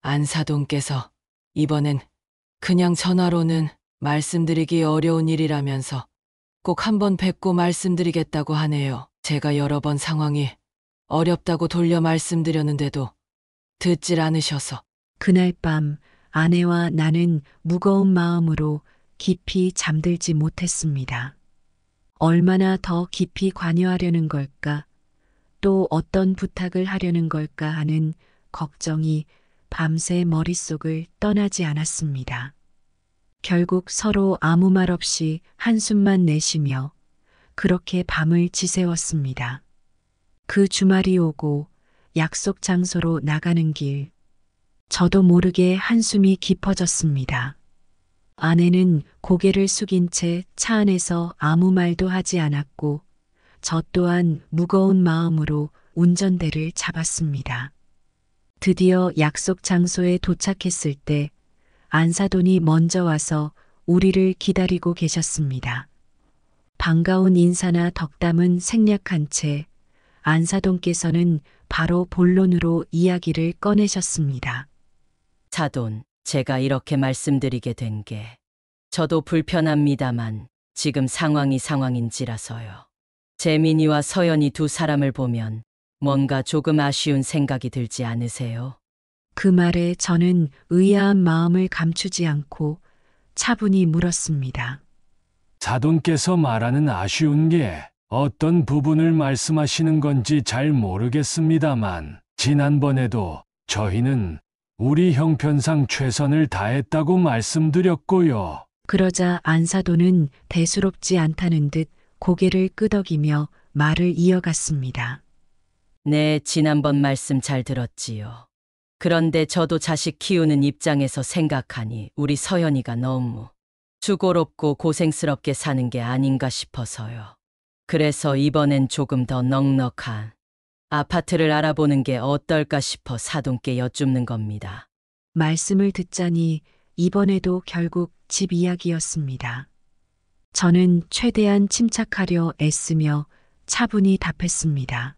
안사돈께서 이번엔 그냥 전화로는 말씀드리기 어려운 일이라면서 꼭 한번 뵙고 말씀드리겠다고 하네요. 제가 여러 번 상황이 어렵다고 돌려 말씀드렸는데도 듣질 않으셔서 그날 밤 아내와 나는 무거운 마음으로 깊이 잠들지 못했습니다. 얼마나 더 깊이 관여하려는 걸까, 또 어떤 부탁을 하려는 걸까 하는 걱정이 밤새 머릿속을 떠나지 않았습니다. 결국 서로 아무 말 없이 한숨만 내쉬며 그렇게 밤을 지새웠습니다. 그 주말이 오고 약속 장소로 나가는 길, 저도 모르게 한숨이 깊어졌습니다. 아내는 고개를 숙인 채 차 안에서 아무 말도 하지 않았고 저 또한 무거운 마음으로 운전대를 잡았습니다. 드디어 약속 장소에 도착했을 때 안사돈이 먼저 와서 우리를 기다리고 계셨습니다. 반가운 인사나 덕담은 생략한 채 안사돈께서는 바로 본론으로 이야기를 꺼내셨습니다. 차돈, 제가 이렇게 말씀드리게 된 게 저도 불편합니다만 지금 상황이 상황인지라서요. 재민이와 서연이 두 사람을 보면 뭔가 조금 아쉬운 생각이 들지 않으세요? 그 말에 저는 의아한 마음을 감추지 않고 차분히 물었습니다. 자돈께서 말하는 아쉬운 게 어떤 부분을 말씀하시는 건지 잘 모르겠습니다만 지난번에도 저희는 우리 형편상 최선을 다했다고 말씀드렸고요. 그러자 안사도는 대수롭지 않다는 듯 고개를 끄덕이며 말을 이어갔습니다. 네, 지난번 말씀 잘 들었지요. 그런데 저도 자식 키우는 입장에서 생각하니 우리 서연이가 너무 수고롭고 고생스럽게 사는 게 아닌가 싶어서요. 그래서 이번엔 조금 더 넉넉한 아파트를 알아보는 게 어떨까 싶어 사돈께 여쭙는 겁니다. 말씀을 듣자니 이번에도 결국 집 이야기였습니다. 저는 최대한 침착하려 애쓰며 차분히 답했습니다.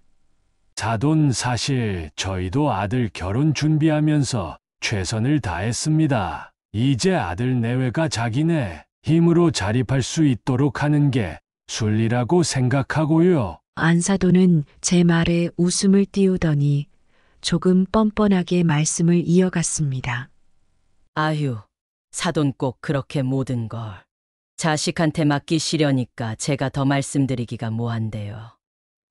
사돈 사실 저희도 아들 결혼 준비하면서 최선을 다했습니다. 이제 아들 내외가 자기네 힘으로 자립할 수 있도록 하는 게 순리라고 생각하고요. 안사도는 제 말에 웃음을 띄우더니 조금 뻔뻔하게 말씀을 이어갔습니다. 아휴, 사돈 꼭 그렇게 모든 걸. 자식한테 맡기시려니까 제가 더 말씀드리기가 뭐한데요.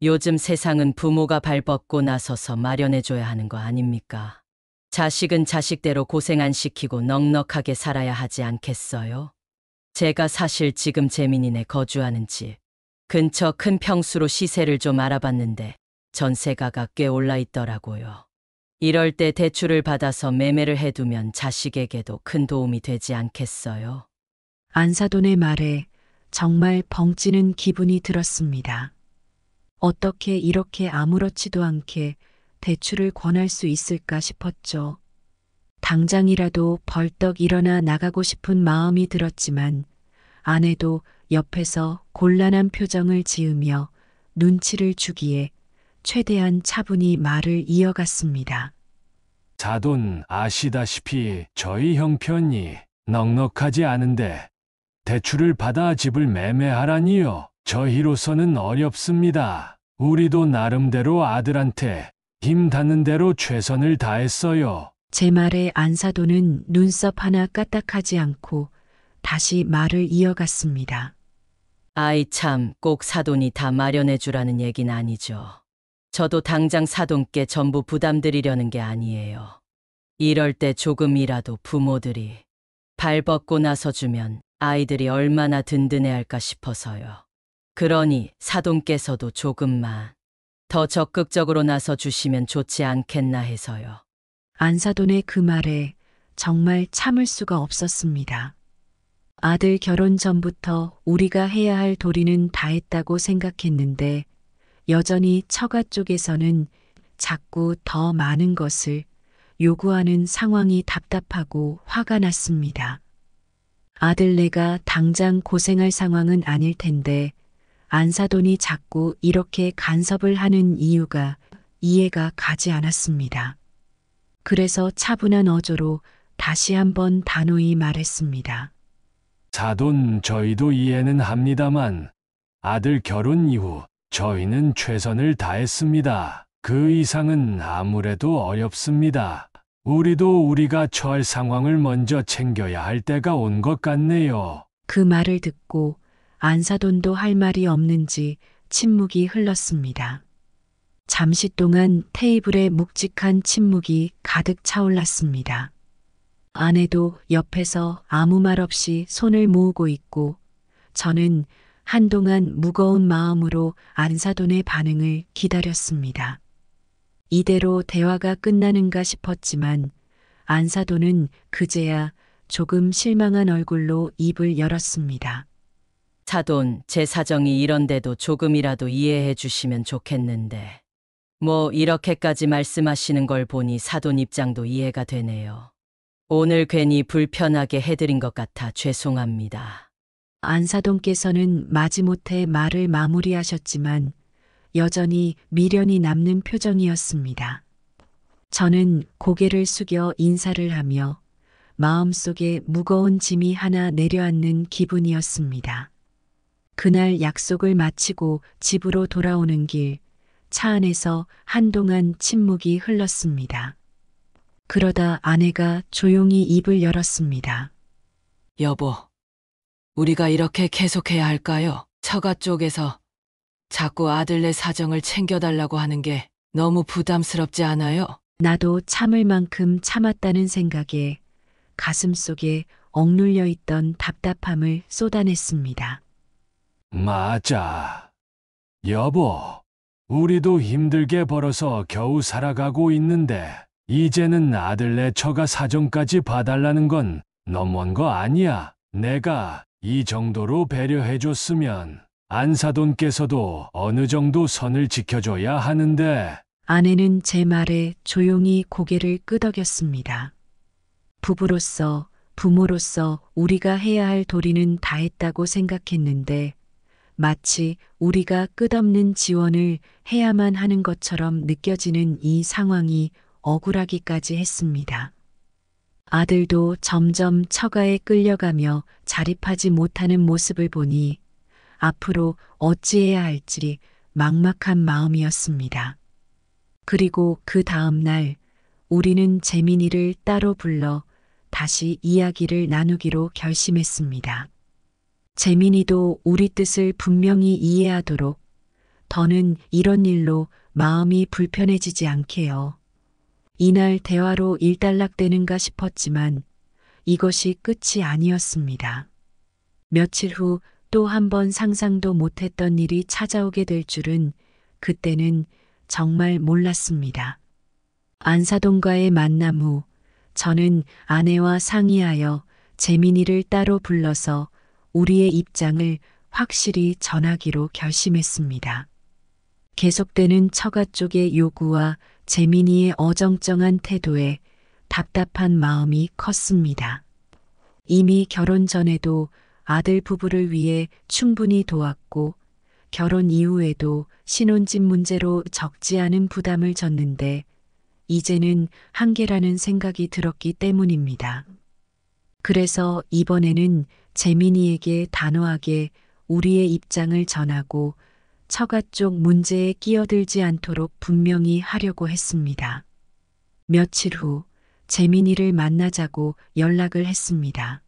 요즘 세상은 부모가 발벗고 나서서 마련해줘야 하는 거 아닙니까? 자식은 자식대로 고생 안 시키고 넉넉하게 살아야 하지 않겠어요? 제가 사실 지금 재민이네 거주하는 집, 근처 큰 평수로 시세를 좀 알아봤는데 전세가가 꽤 올라 있더라고요. 이럴 때 대출을 받아서 매매를 해두면 자식에게도 큰 도움이 되지 않겠어요? 안사돈의 말에 정말 벙찌는 기분이 들었습니다. 어떻게 이렇게 아무렇지도 않게 대출을 권할 수 있을까 싶었죠. 당장이라도 벌떡 일어나 나가고 싶은 마음이 들었지만 아내도 옆에서 곤란한 표정을 지으며 눈치를 주기에 최대한 차분히 말을 이어갔습니다. 자돈 아시다시피 저희 형편이 넉넉하지 않은데 대출을 받아 집을 매매하라니요. 저희로서는 어렵습니다. 우리도 나름대로 아들한테 힘 닿는 대로 최선을 다했어요. 제 말에 안사도는 눈썹 하나 까딱하지 않고 다시 말을 이어갔습니다. 아이 참, 꼭 사돈이 다 마련해 주라는 얘긴 아니죠. 저도 당장 사돈께 전부 부담드리려는 게 아니에요. 이럴 때 조금이라도 부모들이 발 벗고 나서 주면 아이들이 얼마나 든든해 할까 싶어서요. 그러니 사돈께서도 조금만 더 적극적으로 나서 주시면 좋지 않겠나 해서요. 안사돈의 그 말에 정말 참을 수가 없었습니다. 아들 결혼 전부터 우리가 해야 할 도리는 다 했다고 생각했는데 여전히 처가 쪽에서는 자꾸 더 많은 것을 요구하는 상황이 답답하고 화가 났습니다. 아들내가 당장 고생할 상황은 아닐 텐데 안사돈이 자꾸 이렇게 간섭을 하는 이유가 이해가 가지 않았습니다. 그래서 차분한 어조로 다시 한번 단호히 말했습니다. 자돈 저희도 이해는 합니다만 아들 결혼 이후 저희는 최선을 다했습니다. 그 이상은 아무래도 어렵습니다. 우리도 우리가 처할 상황을 먼저 챙겨야 할 때가 온 것 같네요. 그 말을 듣고 안사돈도 할 말이 없는지 침묵이 흘렀습니다. 잠시 동안 테이블에 묵직한 침묵이 가득 차올랐습니다. 아내도 옆에서 아무 말 없이 손을 모으고 있고 저는 한동안 무거운 마음으로 안사돈의 반응을 기다렸습니다. 이대로 대화가 끝나는가 싶었지만 안사돈은 그제야 조금 실망한 얼굴로 입을 열었습니다. 사돈, 제 사정이 이런데도 조금이라도 이해해 주시면 좋겠는데. 뭐 이렇게까지 말씀하시는 걸 보니 사돈 입장도 이해가 되네요. 오늘 괜히 불편하게 해드린 것 같아 죄송합니다. 안사동께서는 마지못해 말을 마무리하셨지만 여전히 미련이 남는 표정이었습니다. 저는 고개를 숙여 인사를 하며 마음속에 무거운 짐이 하나 내려앉는 기분이었습니다. 그날 약속을 마치고 집으로 돌아오는 길, 차 안에서 한동안 침묵이 흘렀습니다. 그러다 아내가 조용히 입을 열었습니다. 여보, 우리가 이렇게 계속해야 할까요? 처가 쪽에서 자꾸 아들네 사정을 챙겨달라고 하는 게 너무 부담스럽지 않아요? 나도 참을 만큼 참았다는 생각에 가슴 속에 억눌려 있던 답답함을 쏟아냈습니다. 맞아. 여보, 우리도 힘들게 벌어서 겨우 살아가고 있는데 이제는 아들네 처가 사정까지 봐달라는 건 너무한 거 아니야. 내가 이 정도로 배려해줬으면 안사돈께서도 어느 정도 선을 지켜줘야 하는데 아내는 제 말에 조용히 고개를 끄덕였습니다. 부부로서 부모로서 우리가 해야 할 도리는 다 했다고 생각했는데 마치 우리가 끝없는 지원을 해야만 하는 것처럼 느껴지는 이 상황이 억울하기까지 했습니다. 아들도 점점 처가에 끌려가며 자립하지 못하는 모습을 보니 앞으로 어찌해야 할지 막막한 마음이었습니다. 그리고 그 다음 날 우리는 재민이를 따로 불러 다시 이야기를 나누기로 결심했습니다. 재민이도 우리 뜻을 분명히 이해하도록 더는 이런 일로 마음이 불편해지지 않게요. 이날 대화로 일단락되는가 싶었지만 이것이 끝이 아니었습니다. 며칠 후 또 한 번 상상도 못했던 일이 찾아오게 될 줄은 그때는 정말 몰랐습니다. 안사동과의 만남 후 저는 아내와 상의하여 재민이를 따로 불러서 우리의 입장을 확실히 전하기로 결심했습니다. 계속되는 처가 쪽의 요구와 재민이의 어정쩡한 태도에 답답한 마음이 컸습니다. 이미 결혼 전에도 아들 부부를 위해 충분히 도왔고 결혼 이후에도 신혼집 문제로 적지 않은 부담을 졌는데 이제는 한계라는 생각이 들었기 때문입니다. 그래서 이번에는 재민이에게 단호하게 우리의 입장을 전하고 처가 쪽 문제에 끼어들지 않도록 분명히 하려고 했습니다. 며칠 후 재민이를 만나자고 연락을 했습니다.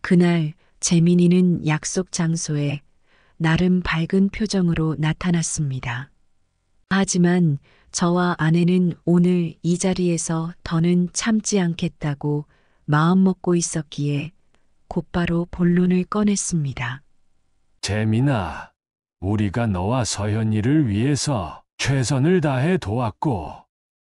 그날 재민이는 약속 장소에 나름 밝은 표정으로 나타났습니다. 하지만 저와 아내는 오늘 이 자리에서 더는 참지 않겠다고 마음먹고 있었기에 곧바로 본론을 꺼냈습니다. 재민아, 우리가 너와 서현이를 위해서 최선을 다해 도왔고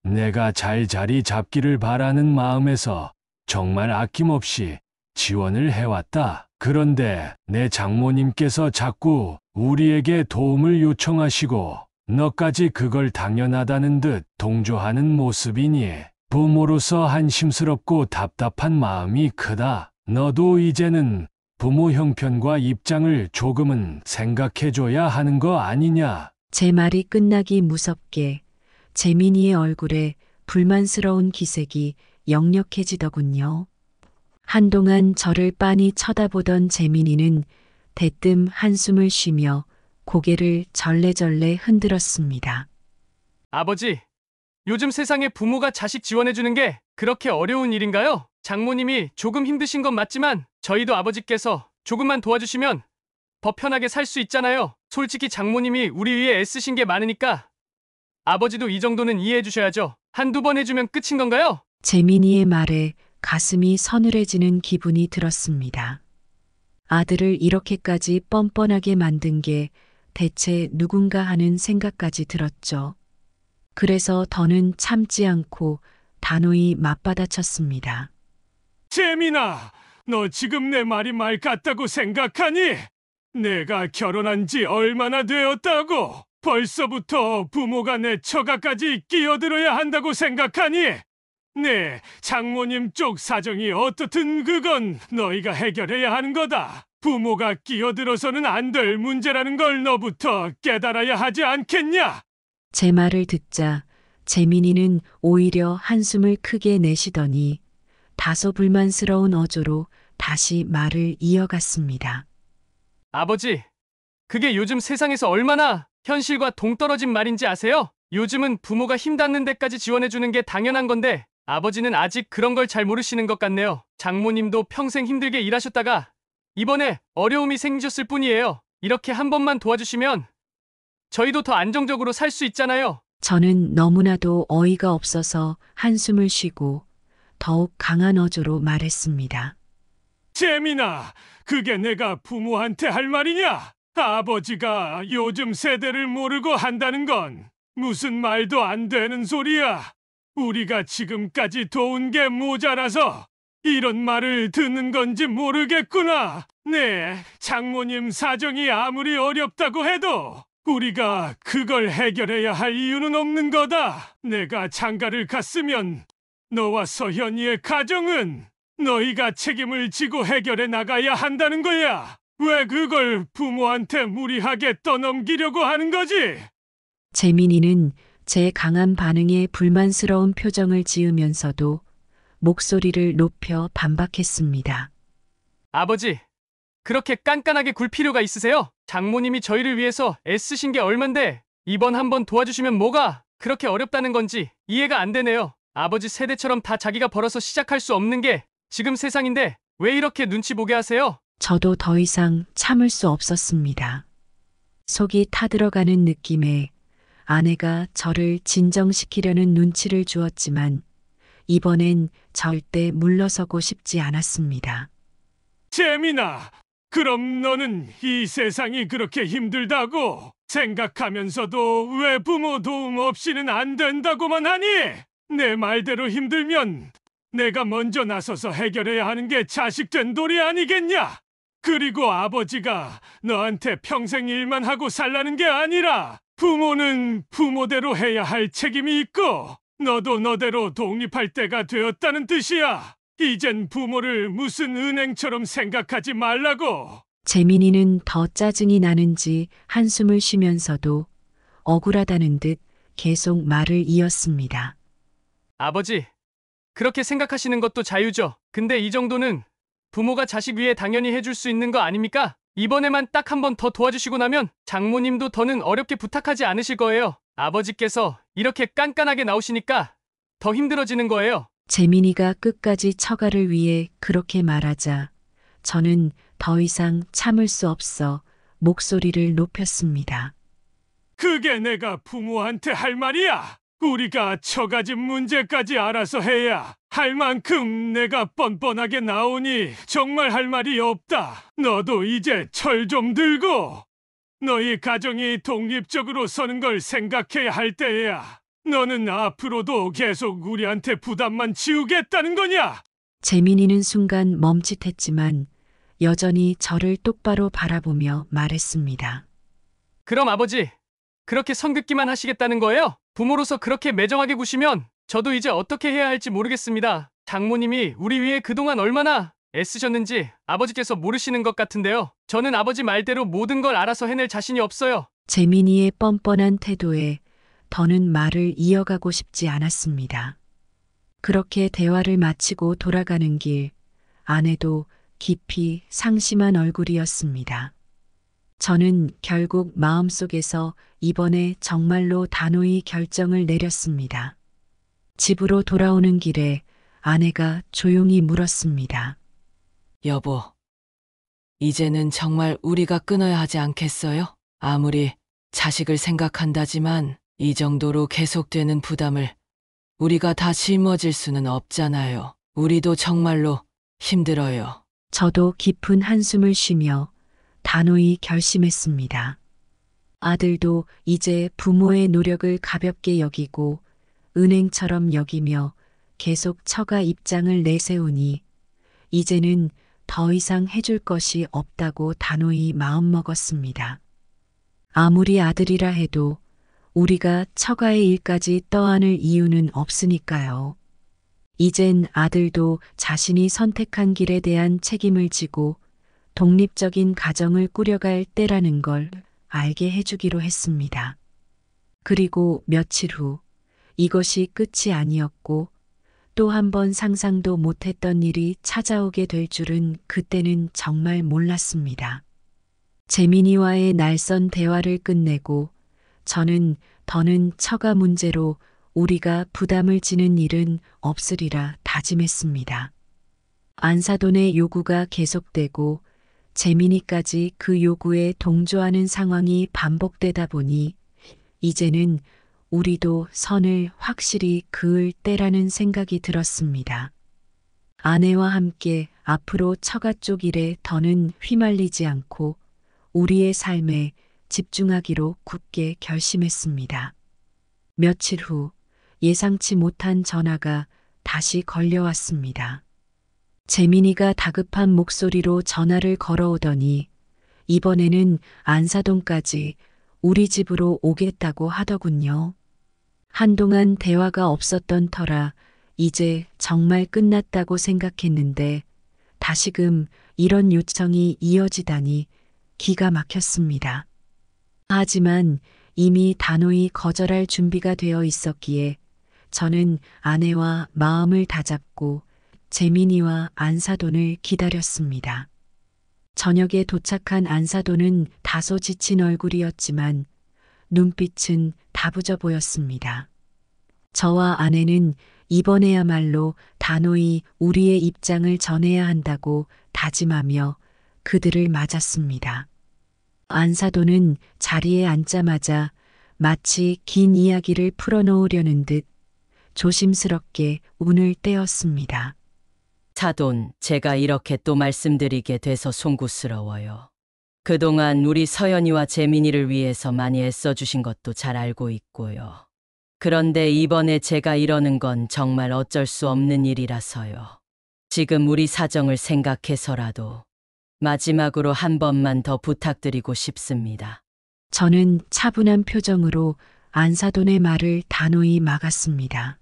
내가 잘 자리 잡기를 바라는 마음에서 정말 아낌없이 지원을 해왔다. 그런데 내 장모님께서 자꾸 우리에게 도움을 요청하시고 너까지 그걸 당연하다는 듯 동조하는 모습이니 부모로서 한심스럽고 답답한 마음이 크다. 너도 이제는 부모 형편과 입장을 조금은 생각해줘야 하는 거 아니냐. 제 말이 끝나기 무섭게 재민이의 얼굴에 불만스러운 기색이 역력해지더군요. 한동안 저를 빤히 쳐다보던 재민이는 대뜸 한숨을 쉬며 고개를 절레절레 흔들었습니다. 아버지, 요즘 세상에 부모가 자식 지원해주는 게 그렇게 어려운 일인가요? 장모님이 조금 힘드신 건 맞지만 저희도 아버지께서 조금만 도와주시면 더 편하게 살 수 있잖아요. 솔직히 장모님이 우리 위해 애쓰신 게 많으니까 아버지도 이 정도는 이해해 주셔야죠. 한두 번 해주면 끝인 건가요? 재민이의 말에 가슴이 서늘해지는 기분이 들었습니다. 아들을 이렇게까지 뻔뻔하게 만든 게 대체 누군가 하는 생각까지 들었죠. 그래서 더는 참지 않고 단호히 맞받아쳤습니다. 재민아, 너 지금 내 말이 말 같다고 생각하니? 내가 결혼한 지 얼마나 되었다고? 벌써부터 부모가 내 처가까지 끼어들어야 한다고 생각하니? 네, 장모님 쪽 사정이 어떻든 그건 너희가 해결해야 하는 거다. 부모가 끼어들어서는 안 될 문제라는 걸 너부터 깨달아야 하지 않겠냐? 제 말을 듣자 재민이는 오히려 한숨을 크게 내시더니 다소 불만스러운 어조로 다시 말을 이어갔습니다. 아버지, 그게 요즘 세상에서 얼마나 현실과 동떨어진 말인지 아세요? 요즘은 부모가 힘 닿는 데까지 지원해주는 게 당연한 건데 아버지는 아직 그런 걸 잘 모르시는 것 같네요. 장모님도 평생 힘들게 일하셨다가 이번에 어려움이 생기셨을 뿐이에요. 이렇게 한 번만 도와주시면 저희도 더 안정적으로 살 수 있잖아요. 저는 너무나도 어이가 없어서 한숨을 쉬고 더욱 강한 어조로 말했습니다. 재미나 그게 내가 부모한테 할 말이냐? 아버지가 요즘 세대를 모르고 한다는 건 무슨 말도 안 되는 소리야. 우리가 지금까지 도운 게 모자라서 이런 말을 듣는 건지 모르겠구나. 네, 장모님 사정이 아무리 어렵다고 해도 우리가 그걸 해결해야 할 이유는 없는 거다. 내가 장가를 갔으면 너와 서현이의 가정은 너희가 책임을 지고 해결해 나가야 한다는 거야. 왜 그걸 부모한테 무리하게 떠넘기려고 하는 거지? 재민이는 제 강한 반응에 불만스러운 표정을 지으면서도 목소리를 높여 반박했습니다. 아버지, 그렇게 깐깐하게 굴 필요가 있으세요? 장모님이 저희를 위해서 애쓰신 게 얼만데 이번 한 번 도와주시면 뭐가 그렇게 어렵다는 건지 이해가 안 되네요. 아버지 세대처럼 다 자기가 벌어서 시작할 수 없는 게 지금 세상인데 왜 이렇게 눈치 보게 하세요? 저도 더 이상 참을 수 없었습니다. 속이 타들어가는 느낌에 아내가 저를 진정시키려는 눈치를 주었지만 이번엔 절대 물러서고 싶지 않았습니다. 재미나 그럼 너는 이 세상이 그렇게 힘들다고 생각하면서도 왜 부모 도움 없이는 안 된다고만 하니? 내 말대로 힘들면 내가 먼저 나서서 해결해야 하는 게 자식된 도리 아니겠냐? 그리고 아버지가 너한테 평생 일만 하고 살라는 게 아니라 부모는 부모대로 해야 할 책임이 있고 너도 너대로 독립할 때가 되었다는 뜻이야. 이젠 부모를 무슨 은행처럼 생각하지 말라고. 재민이는 더 짜증이 나는지 한숨을 쉬면서도 억울하다는 듯 계속 말을 이었습니다. 아버지, 그렇게 생각하시는 것도 자유죠. 근데 이 정도는 부모가 자식 위해 당연히 해줄 수 있는 거 아닙니까? 이번에만 딱 한 번 더 도와주시고 나면 장모님도 더는 어렵게 부탁하지 않으실 거예요. 아버지께서 이렇게 깐깐하게 나오시니까 더 힘들어지는 거예요. 재민이가 끝까지 처가를 위해 그렇게 말하자 저는 더 이상 참을 수 없어 목소리를 높였습니다. 그게 내가 부모한테 할 말이야. 우리가 처가집 문제까지 알아서 해야 할 만큼 내가 뻔뻔하게 나오니 정말 할 말이 없다. 너도 이제 철 좀 들고 너희 가정이 독립적으로 서는 걸 생각해야 할 때야. 너는 앞으로도 계속 우리한테 부담만 지우겠다는 거냐? 재민이는 순간 멈칫했지만 여전히 저를 똑바로 바라보며 말했습니다. 그럼 아버지, 그렇게 성긋기만 하시겠다는 거예요? 부모로서 그렇게 매정하게 구시면 저도 이제 어떻게 해야 할지 모르겠습니다. 장모님이 우리 위해 그동안 얼마나 애쓰셨는지 아버지께서 모르시는 것 같은데요. 저는 아버지 말대로 모든 걸 알아서 해낼 자신이 없어요. 재민이의 뻔뻔한 태도에 더는 말을 이어가고 싶지 않았습니다. 그렇게 대화를 마치고 돌아가는 길, 아내도 깊이 상심한 얼굴이었습니다. 저는 결국 마음속에서 이번에 정말로 단호히 결정을 내렸습니다. 집으로 돌아오는 길에 아내가 조용히 물었습니다. 여보, 이제는 정말 우리가 끊어야 하지 않겠어요? 아무리 자식을 생각한다지만 이 정도로 계속되는 부담을 우리가 다 짊어질 수는 없잖아요. 우리도 정말로 힘들어요. 저도 깊은 한숨을 쉬며 단호히 결심했습니다. 아들도 이제 부모의 노력을 가볍게 여기고 은행처럼 여기며 계속 처가 입장을 내세우니 이제는 더 이상 해줄 것이 없다고 단호히 마음먹었습니다. 아무리 아들이라 해도 우리가 처가의 일까지 떠안을 이유는 없으니까요. 이젠 아들도 자신이 선택한 길에 대한 책임을 지고 독립적인 가정을 꾸려갈 때라는 걸 알게 해주기로 했습니다. 그리고 며칠 후 이것이 끝이 아니었고 또 한 번 상상도 못했던 일이 찾아오게 될 줄은 그때는 정말 몰랐습니다. 재민이와의 날선 대화를 끝내고 저는 더는 처가 문제로 우리가 부담을 지는 일은 없으리라 다짐했습니다. 안사돈의 요구가 계속되고 재민이까지 그 요구에 동조하는 상황이 반복되다 보니 이제는 우리도 선을 확실히 그을 때라는 생각이 들었습니다. 아내와 함께 앞으로 처가 쪽 일에 더는 휘말리지 않고 우리의 삶에 집중하기로 굳게 결심했습니다. 며칠 후 예상치 못한 전화가 다시 걸려왔습니다. 재민이가 다급한 목소리로 전화를 걸어오더니 이번에는 안사동까지 우리 집으로 오겠다고 하더군요. 한동안 대화가 없었던 터라 이제 정말 끝났다고 생각했는데 다시금 이런 요청이 이어지다니 기가 막혔습니다. 하지만 이미 단호히 거절할 준비가 되어 있었기에 저는 아내와 마음을 다잡고 재민이와 안사돈을 기다렸습니다. 저녁에 도착한 안사돈은 다소 지친 얼굴이었지만 눈빛은 다부져 보였습니다. 저와 아내는 이번에야말로 단호히 우리의 입장을 전해야 한다고 다짐하며 그들을 맞았습니다. 안사도는 자리에 앉자마자 마치 긴 이야기를 풀어놓으려는 듯 조심스럽게 운을 떼었습니다. 사돈, 제가 이렇게 또 말씀드리게 돼서 송구스러워요. 그동안 우리 서연이와 재민이를 위해서 많이 애써주신 것도 잘 알고 있고요. 그런데 이번에 제가 이러는 건 정말 어쩔 수 없는 일이라서요. 지금 우리 사정을 생각해서라도 마지막으로 한 번만 더 부탁드리고 싶습니다. 저는 차분한 표정으로 안사돈의 말을 단호히 막았습니다.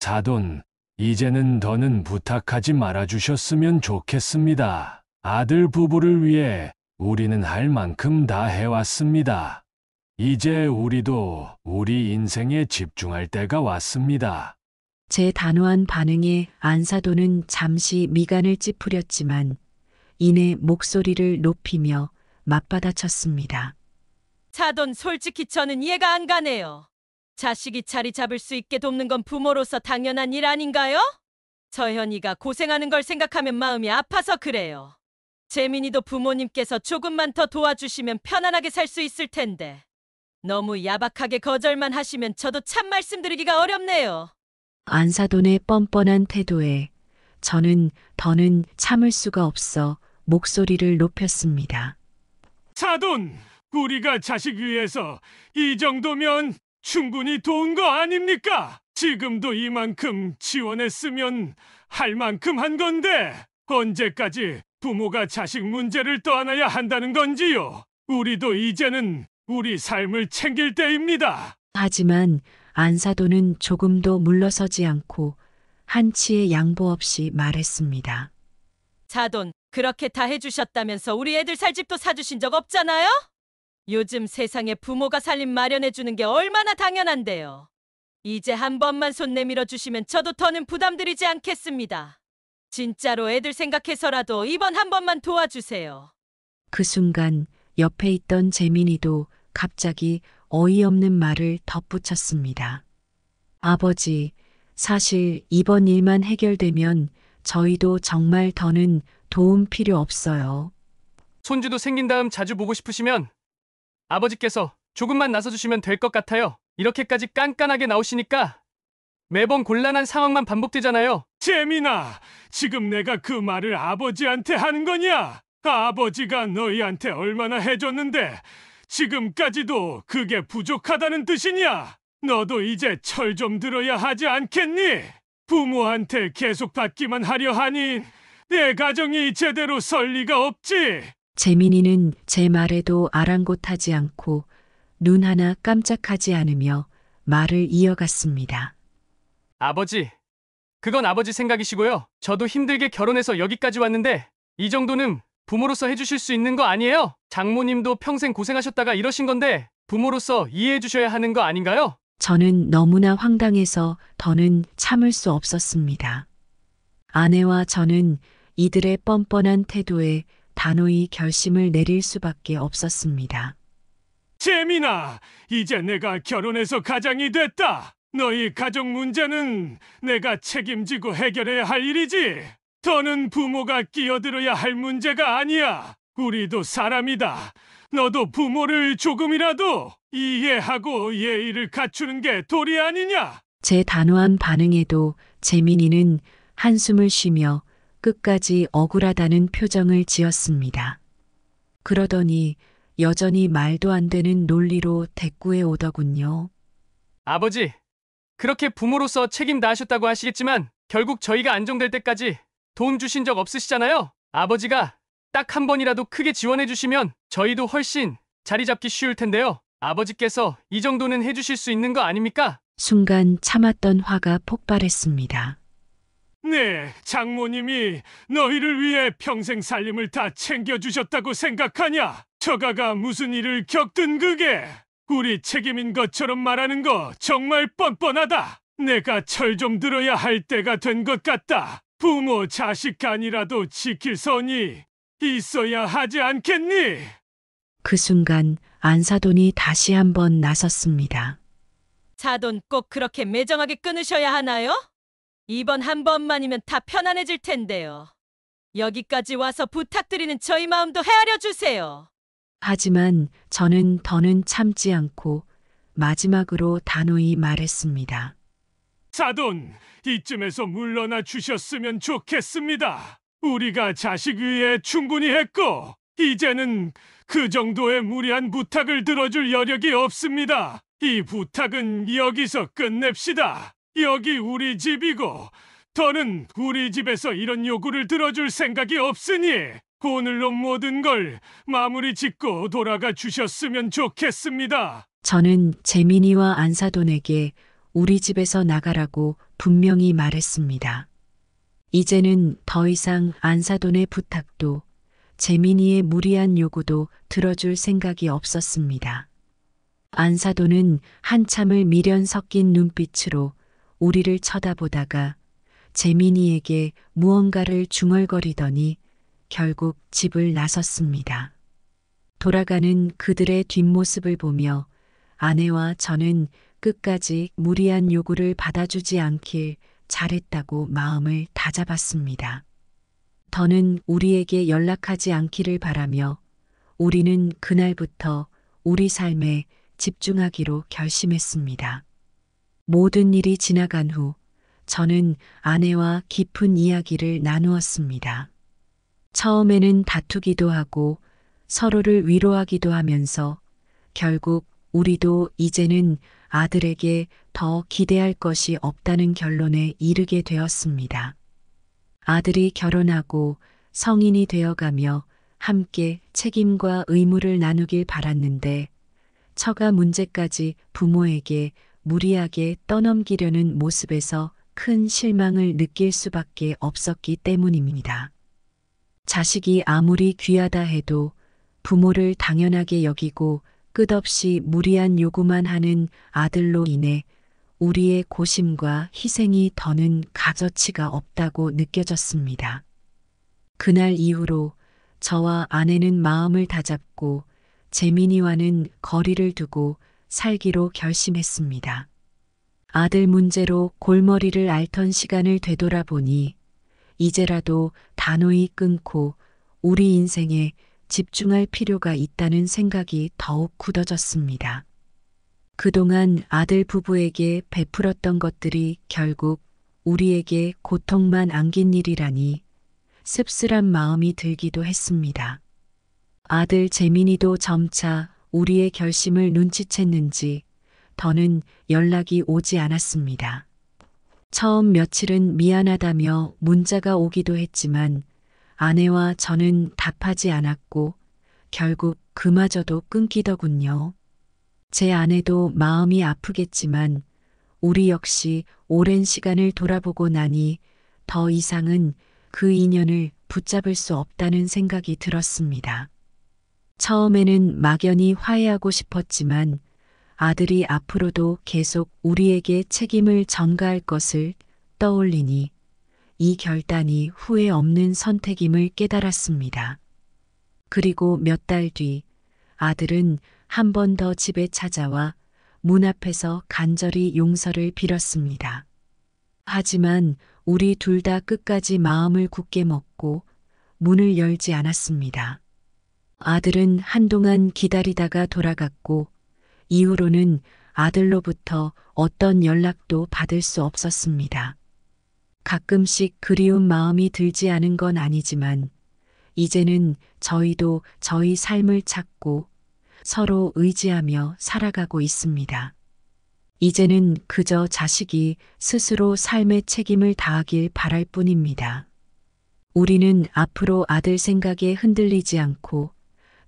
자돈 이제는 더는 부탁하지 말아주셨으면 좋겠습니다. 아들 부부를 위해 우리는 할 만큼 다 해왔습니다. 이제 우리도 우리 인생에 집중할 때가 왔습니다. 제 단호한 반응에 안사도는 잠시 미간을 찌푸렸지만 이내 목소리를 높이며 맞받아쳤습니다. 차돈 솔직히 저는 이해가 안 가네요. 자식이 자리 잡을 수 있게 돕는 건 부모로서 당연한 일 아닌가요? 서현이가 고생하는 걸 생각하면 마음이 아파서 그래요. 재민이도 부모님께서 조금만 더 도와주시면 편안하게 살 수 있을 텐데. 너무 야박하게 거절만 하시면 저도 참 말씀드리기가 어렵네요. 안사돈의 뻔뻔한 태도에 저는 더는 참을 수가 없어 목소리를 높였습니다. 사돈, 우리가 자식 위해서 이 정도면 충분히 도운 거 아닙니까? 지금도 이만큼 지원했으면 할 만큼 한 건데 언제까지 부모가 자식 문제를 떠안아야 한다는 건지요? 우리도 이제는 우리 삶을 챙길 때입니다. 하지만 안사도는 조금도 물러서지 않고 한치의 양보 없이 말했습니다. 사돈, 그렇게 다 해주셨다면서 우리 애들 살 집도 사주신 적 없잖아요? 요즘 세상에 부모가 살림 마련해주는 게 얼마나 당연한데요. 이제 한 번만 손 내밀어 주시면 저도 더는 부담드리지 않겠습니다. 진짜로 애들 생각해서라도 이번 한 번만 도와주세요. 그 순간 옆에 있던 재민이도 갑자기 어이없는 말을 덧붙였습니다. 아버지, 사실 이번 일만 해결되면 저희도 정말 더는 도움 필요 없어요. 손주도 생긴 다음 자주 보고 싶으시면 아버지께서 조금만 나서주시면 될 것 같아요. 이렇게까지 깐깐하게 나오시니까 매번 곤란한 상황만 반복되잖아요. 재민아, 지금 내가 그 말을 아버지한테 하는 거냐? 아버지가 너희한테 얼마나 해줬는데 지금까지도 그게 부족하다는 뜻이냐? 너도 이제 철 좀 들어야 하지 않겠니? 부모한테 계속 받기만 하려 하니 내 가정이 제대로 설 리가 없지. 재민이는 제 말에도 아랑곳하지 않고 눈 하나 깜짝하지 않으며 말을 이어갔습니다. 아버지, 그건 아버지 생각이시고요. 저도 힘들게 결혼해서 여기까지 왔는데 이 정도는 부모로서 해주실 수 있는 거 아니에요? 장모님도 평생 고생하셨다가 이러신 건데 부모로서 이해해 주셔야 하는 거 아닌가요? 저는 너무나 황당해서 더는 참을 수 없었습니다. 아내와 저는 이들의 뻔뻔한 태도에 단호히 결심을 내릴 수밖에 없었습니다. 재민아, 이제 내가 결혼해서 가장이 됐다. 너희 가족 문제는 내가 책임지고 해결해야 할 일이지. 더는 부모가 끼어들어야 할 문제가 아니야. 우리도 사람이다. 너도 부모를 조금이라도 이해하고 예의를 갖추는 게 도리 아니냐? 제 단호한 반응에도 재민이는 한숨을 쉬며 끝까지 억울하다는 표정을 지었습니다. 그러더니 여전히 말도 안 되는 논리로 대꾸해 오더군요. 아버지, 그렇게 부모로서 책임 다하셨다고 하시겠지만 결국 저희가 안정될 때까지 도움 주신 적 없으시잖아요. 아버지가 딱 한 번이라도 크게 지원해 주시면 저희도 훨씬 자리 잡기 쉬울 텐데요. 아버지께서 이 정도는 해주실 수 있는 거 아닙니까? 순간 참았던 화가 폭발했습니다. 네, 장모님이 너희를 위해 평생 살림을 다 챙겨주셨다고 생각하냐? 처가가 무슨 일을 겪든 그게 우리 책임인 것처럼 말하는 거 정말 뻔뻔하다. 내가 철 좀 들어야 할 때가 된 것 같다. 부모 자식 간이라도 지킬 선이 있어야 하지 않겠니? 그 순간 안사돈이 다시 한 번 나섰습니다. 자돈 꼭 그렇게 매정하게 끊으셔야 하나요? 이번 한 번만이면 다 편안해질 텐데요. 여기까지 와서 부탁드리는 저희 마음도 헤아려 주세요. 하지만 저는 더는 참지 않고 마지막으로 단호히 말했습니다. 사돈, 이쯤에서 물러나 주셨으면 좋겠습니다. 우리가 자식 위해 충분히 했고, 이제는 그 정도의 무리한 부탁을 들어줄 여력이 없습니다. 이 부탁은 여기서 끝냅시다. 여기 우리 집이고 더는 우리 집에서 이런 요구를 들어줄 생각이 없으니 오늘로 모든 걸 마무리 짓고 돌아가 주셨으면 좋겠습니다. 저는 재민이와 안사돈에게 우리 집에서 나가라고 분명히 말했습니다. 이제는 더 이상 안사돈의 부탁도 재민이의 무리한 요구도 들어줄 생각이 없었습니다. 안사돈은 한참을 미련 섞인 눈빛으로 우리를 쳐다보다가 재민이에게 무언가를 중얼거리더니 결국 집을 나섰습니다. 돌아가는 그들의 뒷모습을 보며 아내와 저는 끝까지 무리한 요구를 받아주지 않길 잘했다고 마음을 다잡았습니다. 더는 우리에게 연락하지 않기를 바라며 우리는 그날부터 우리 삶에 집중하기로 결심했습니다. 모든 일이 지나간 후 저는 아내와 깊은 이야기를 나누었습니다. 처음에는 다투기도 하고 서로를 위로하기도 하면서 결국 우리도 이제는 아들에게 더 기대할 것이 없다는 결론에 이르게 되었습니다. 아들이 결혼하고 성인이 되어가며 함께 책임과 의무를 나누길 바랐는데 처가 문제까지 부모에게 무리하게 떠넘기려는 모습에서 큰 실망을 느낄 수밖에 없었기 때문입니다. 자식이 아무리 귀하다 해도 부모를 당연하게 여기고 끝없이 무리한 요구만 하는 아들로 인해 우리의 고심과 희생이 더는 가저치가 없다고 느껴졌습니다. 그날 이후로 저와 아내는 마음을 다잡고 재민이와는 거리를 두고 살기로 결심했습니다. 아들 문제로 골머리를 앓던 시간을 되돌아보니 이제라도 단호히 끊고 우리 인생에 집중할 필요가 있다는 생각이 더욱 굳어졌습니다. 그동안 아들 부부에게 베풀었던 것들이 결국 우리에게 고통만 안긴 일이라니 씁쓸한 마음이 들기도 했습니다. 아들 재민이도 점차 우리의 결심을 눈치챘는지 더는 연락이 오지 않았습니다. 처음 며칠은 미안하다며 문자가 오기도 했지만 아내와 저는 답하지 않았고 결국 그마저도 끊기더군요. 제 아내도 마음이 아프겠지만 우리 역시 오랜 시간을 돌아보고 나니 더 이상은 그 인연을 붙잡을 수 없다는 생각이 들었습니다. 처음에는 막연히 화해하고 싶었지만 아들이 앞으로도 계속 우리에게 책임을 전가할 것을 떠올리니 이 결단이 후회 없는 선택임을 깨달았습니다. 그리고 몇 달 뒤 아들은 한 번 더 집에 찾아와 문 앞에서 간절히 용서를 빌었습니다. 하지만 우리 둘 다 끝까지 마음을 굳게 먹고 문을 열지 않았습니다. 아들은 한동안 기다리다가 돌아갔고 이후로는 아들로부터 어떤 연락도 받을 수 없었습니다. 가끔씩 그리운 마음이 들지 않은 건 아니지만 이제는 저희도 저희 삶을 찾고 서로 의지하며 살아가고 있습니다. 이제는 그저 자식이 스스로 삶의 책임을 다하길 바랄 뿐입니다. 우리는 앞으로 아들 생각에 흔들리지 않고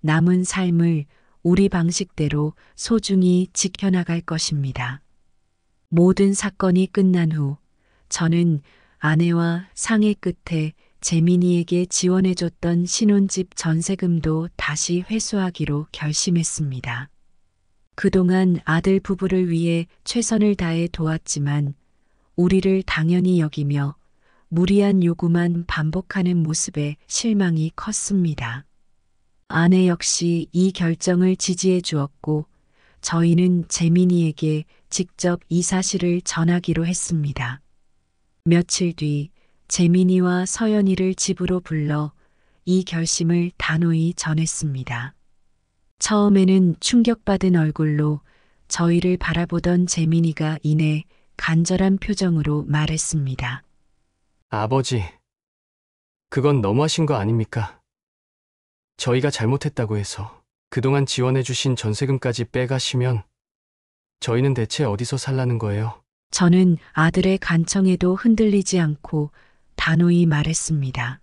남은 삶을 우리 방식대로 소중히 지켜나갈 것입니다. 모든 사건이 끝난 후 저는 아내와 상의 끝에 재민이에게 지원해줬던 신혼집 전세금도 다시 회수하기로 결심했습니다. 그동안 아들 부부를 위해 최선을 다해 도왔지만 우리를 당연히 여기며 무리한 요구만 반복하는 모습에 실망이 컸습니다. 아내 역시 이 결정을 지지해 주었고 저희는 재민이에게 직접 이 사실을 전하기로 했습니다. 며칠 뒤 재민이와 서연이를 집으로 불러 이 결심을 단호히 전했습니다. 처음에는 충격받은 얼굴로 저희를 바라보던 재민이가 이내 간절한 표정으로 말했습니다. 아버지, 그건 너무하신 거 아닙니까? 저희가 잘못했다고 해서 그동안 지원해주신 전세금까지 빼가시면 저희는 대체 어디서 살라는 거예요? 저는 아들의 간청에도 흔들리지 않고 단호히 말했습니다.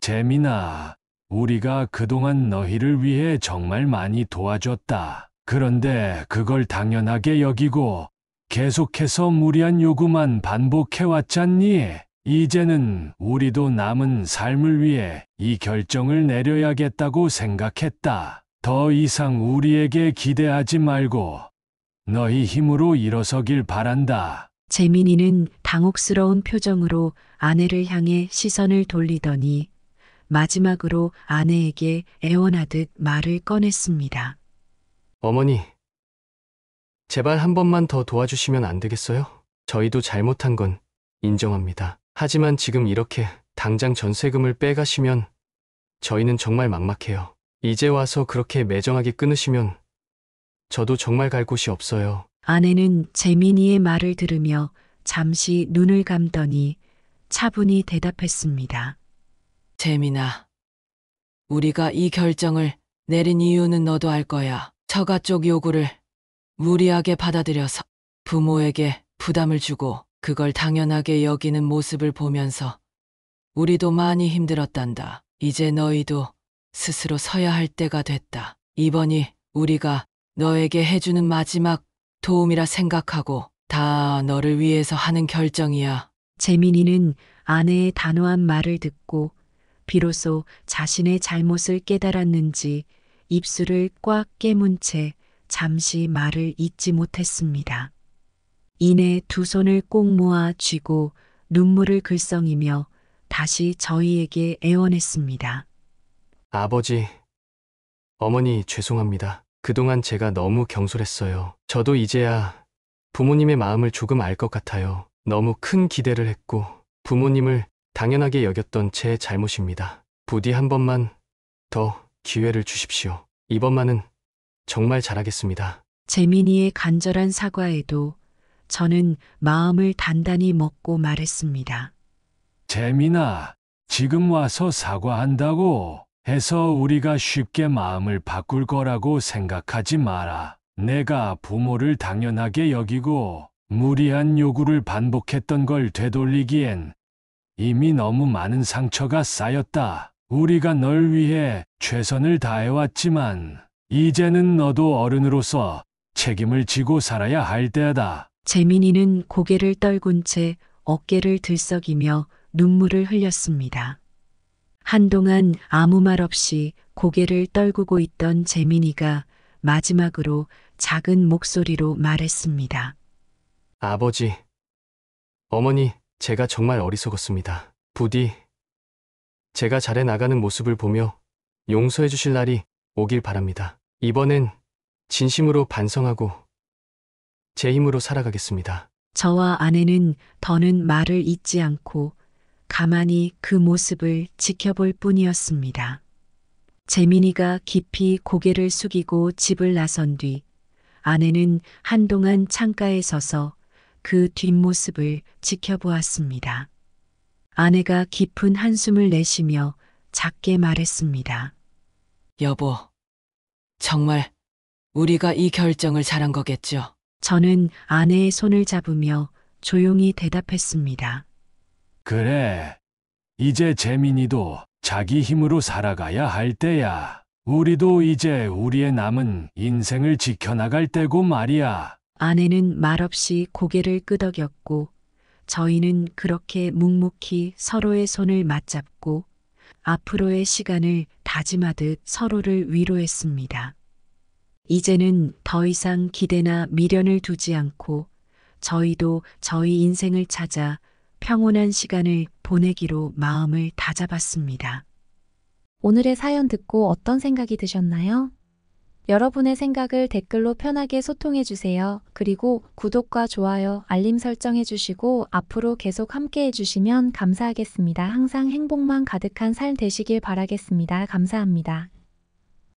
재민아, 우리가 그동안 너희를 위해 정말 많이 도와줬다. 그런데 그걸 당연하게 여기고 계속해서 무리한 요구만 반복해왔잖니? 이제는 우리도 남은 삶을 위해 이 결정을 내려야겠다고 생각했다. 더 이상 우리에게 기대하지 말고 너희 힘으로 일어서길 바란다. 재민이는 당혹스러운 표정으로 아내를 향해 시선을 돌리더니 마지막으로 아내에게 애원하듯 말을 꺼냈습니다. 어머니, 제발 한 번만 더 도와주시면 안 되겠어요? 저희도 잘못한 건 인정합니다. 하지만 지금 이렇게 당장 전세금을 빼가시면 저희는 정말 막막해요. 이제 와서 그렇게 매정하게 끊으시면 저도 정말 갈 곳이 없어요. 아내는 재민이의 말을 들으며 잠시 눈을 감더니 차분히 대답했습니다. 재민아, 우리가 이 결정을 내린 이유는 너도 알 거야. 처가 쪽 요구를 무리하게 받아들여서 부모에게 부담을 주고 그걸 당연하게 여기는 모습을 보면서 우리도 많이 힘들었단다. 이제 너희도 스스로 서야 할 때가 됐다. 이번이 우리가 너에게 해주는 마지막 도움이라 생각하고 다 너를 위해서 하는 결정이야. 재민이는 아내의 단호한 말을 듣고 비로소 자신의 잘못을 깨달았는지 입술을 꽉 깨문 채 잠시 말을 잇지 못했습니다. 이내 두 손을 꼭 모아 쥐고 눈물을 글썽이며 다시 저희에게 애원했습니다. 아버지, 어머니 죄송합니다. 그동안 제가 너무 경솔했어요. 저도 이제야 부모님의 마음을 조금 알 것 같아요. 너무 큰 기대를 했고 부모님을 당연하게 여겼던 제 잘못입니다. 부디 한 번만 더 기회를 주십시오. 이번만은 정말 잘하겠습니다. 재민이의 간절한 사과에도 저는 마음을 단단히 먹고 말했습니다. 재미나 지금 와서 사과한다고 해서 우리가 쉽게 마음을 바꿀 거라고 생각하지 마라. 내가 부모를 당연하게 여기고 무리한 요구를 반복했던 걸 되돌리기엔 이미 너무 많은 상처가 쌓였다. 우리가 널 위해 최선을 다해왔지만 이제는 너도 어른으로서 책임을 지고 살아야 할 때다. 재민이는 고개를 떨군 채 어깨를 들썩이며 눈물을 흘렸습니다. 한동안 아무 말 없이 고개를 떨구고 있던 재민이가 마지막으로 작은 목소리로 말했습니다. 아버지, 어머니, 제가 정말 어리석었습니다. 부디 제가 잘해 나가는 모습을 보며 용서해 주실 날이 오길 바랍니다. 이번엔 진심으로 반성하고 제 힘으로 살아가겠습니다. 저와 아내는 더는 말을 잇지 않고 가만히 그 모습을 지켜볼 뿐이었습니다. 재민이가 깊이 고개를 숙이고 집을 나선 뒤 아내는 한동안 창가에 서서 그 뒷모습을 지켜보았습니다. 아내가 깊은 한숨을 내쉬며 작게 말했습니다. 여보, 정말 우리가 이 결정을 잘한 거겠죠? 저는 아내의 손을 잡으며 조용히 대답했습니다. 그래. 이제 재민이도 자기 힘으로 살아가야 할 때야. 우리도 이제 우리의 남은 인생을 지켜나갈 때고 말이야. 아내는 말없이 고개를 끄덕였고 저희는 그렇게 묵묵히 서로의 손을 맞잡고 앞으로의 시간을 다짐하듯 서로를 위로했습니다. 이제는 더 이상 기대나 미련을 두지 않고 저희도 저희 인생을 찾아 평온한 시간을 보내기로 마음을 다잡았습니다. 오늘의 사연 듣고 어떤 생각이 드셨나요? 여러분의 생각을 댓글로 편하게 소통해 주세요. 그리고 구독과 좋아요, 알림 설정해 주시고 앞으로 계속 함께 해 주시면 감사하겠습니다. 항상 행복만 가득한 삶 되시길 바라겠습니다. 감사합니다.